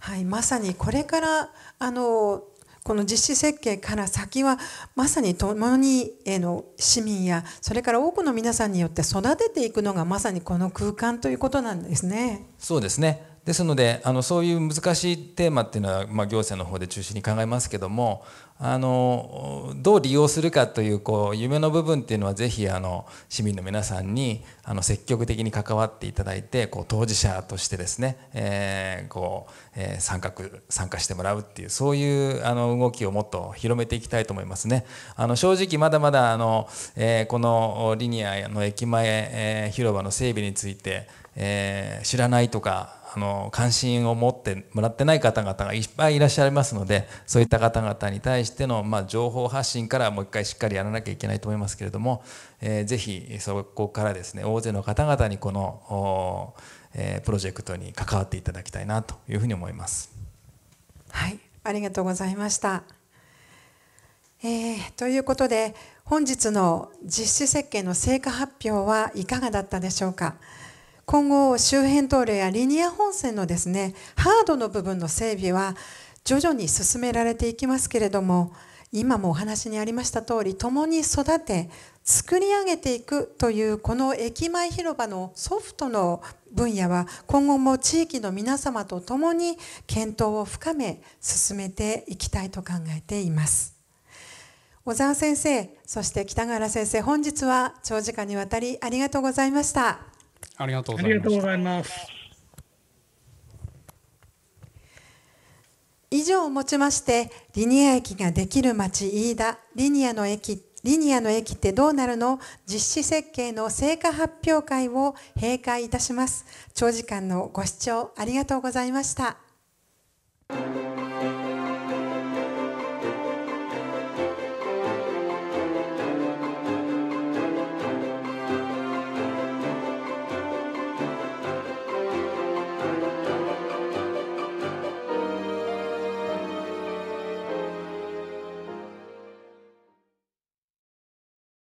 はい、まさにこれからあのこの実施設計から先はまさに共に、への市民やそれから多くの皆さんによって育てていくのがまさにこの空間ということなんですね。そうですねですのであのそういう難しいテーマっていうのは、まあ、行政の方で中心に考えますけどもあのどう利用するかというこう夢の部分っていうのはぜひあの市民の皆さんにあの積極的に関わっていただいてこう当事者としてですね、えー、こうえー、参画参加してもらうっていうそういうあの動きをもっと広めていきたいと思いますね。あの正直まだまだあの、えー、このリニアの駅前、えー、広場の整備について、えー、知らないとかあの関心を持ってもらってない方々がいっぱいいらっしゃいますのでそういった方々に対しての、まあ、情報発信からもう一回しっかりやらなきゃいけないと思いますけれども、えー、ぜひそこからですね大勢の方々にこの、えー、プロジェクトに関わっていただきたいなというふうに思います。はいありがとうございました。えー、ということで本日の実施設計の成果発表はいかがだったでしょうか。今後周辺道路やリニア本線のですねハードの部分の整備は徐々に進められていきますけれども今もお話にありました通り共に育て作り上げていくというこの駅前広場のソフトの分野は今後も地域の皆様と共に検討を深め進めていきたいと考えています。小沢先生そして北川先生本日は長時間にわたりありがとうございました。ありがとうございます。以上をもちまして、リニア駅ができる町飯田、リニアの駅、リニアの駅ってどうなるの実施設計の成果発表会を閉会いたします。長時間のご視聴ありがとうございました。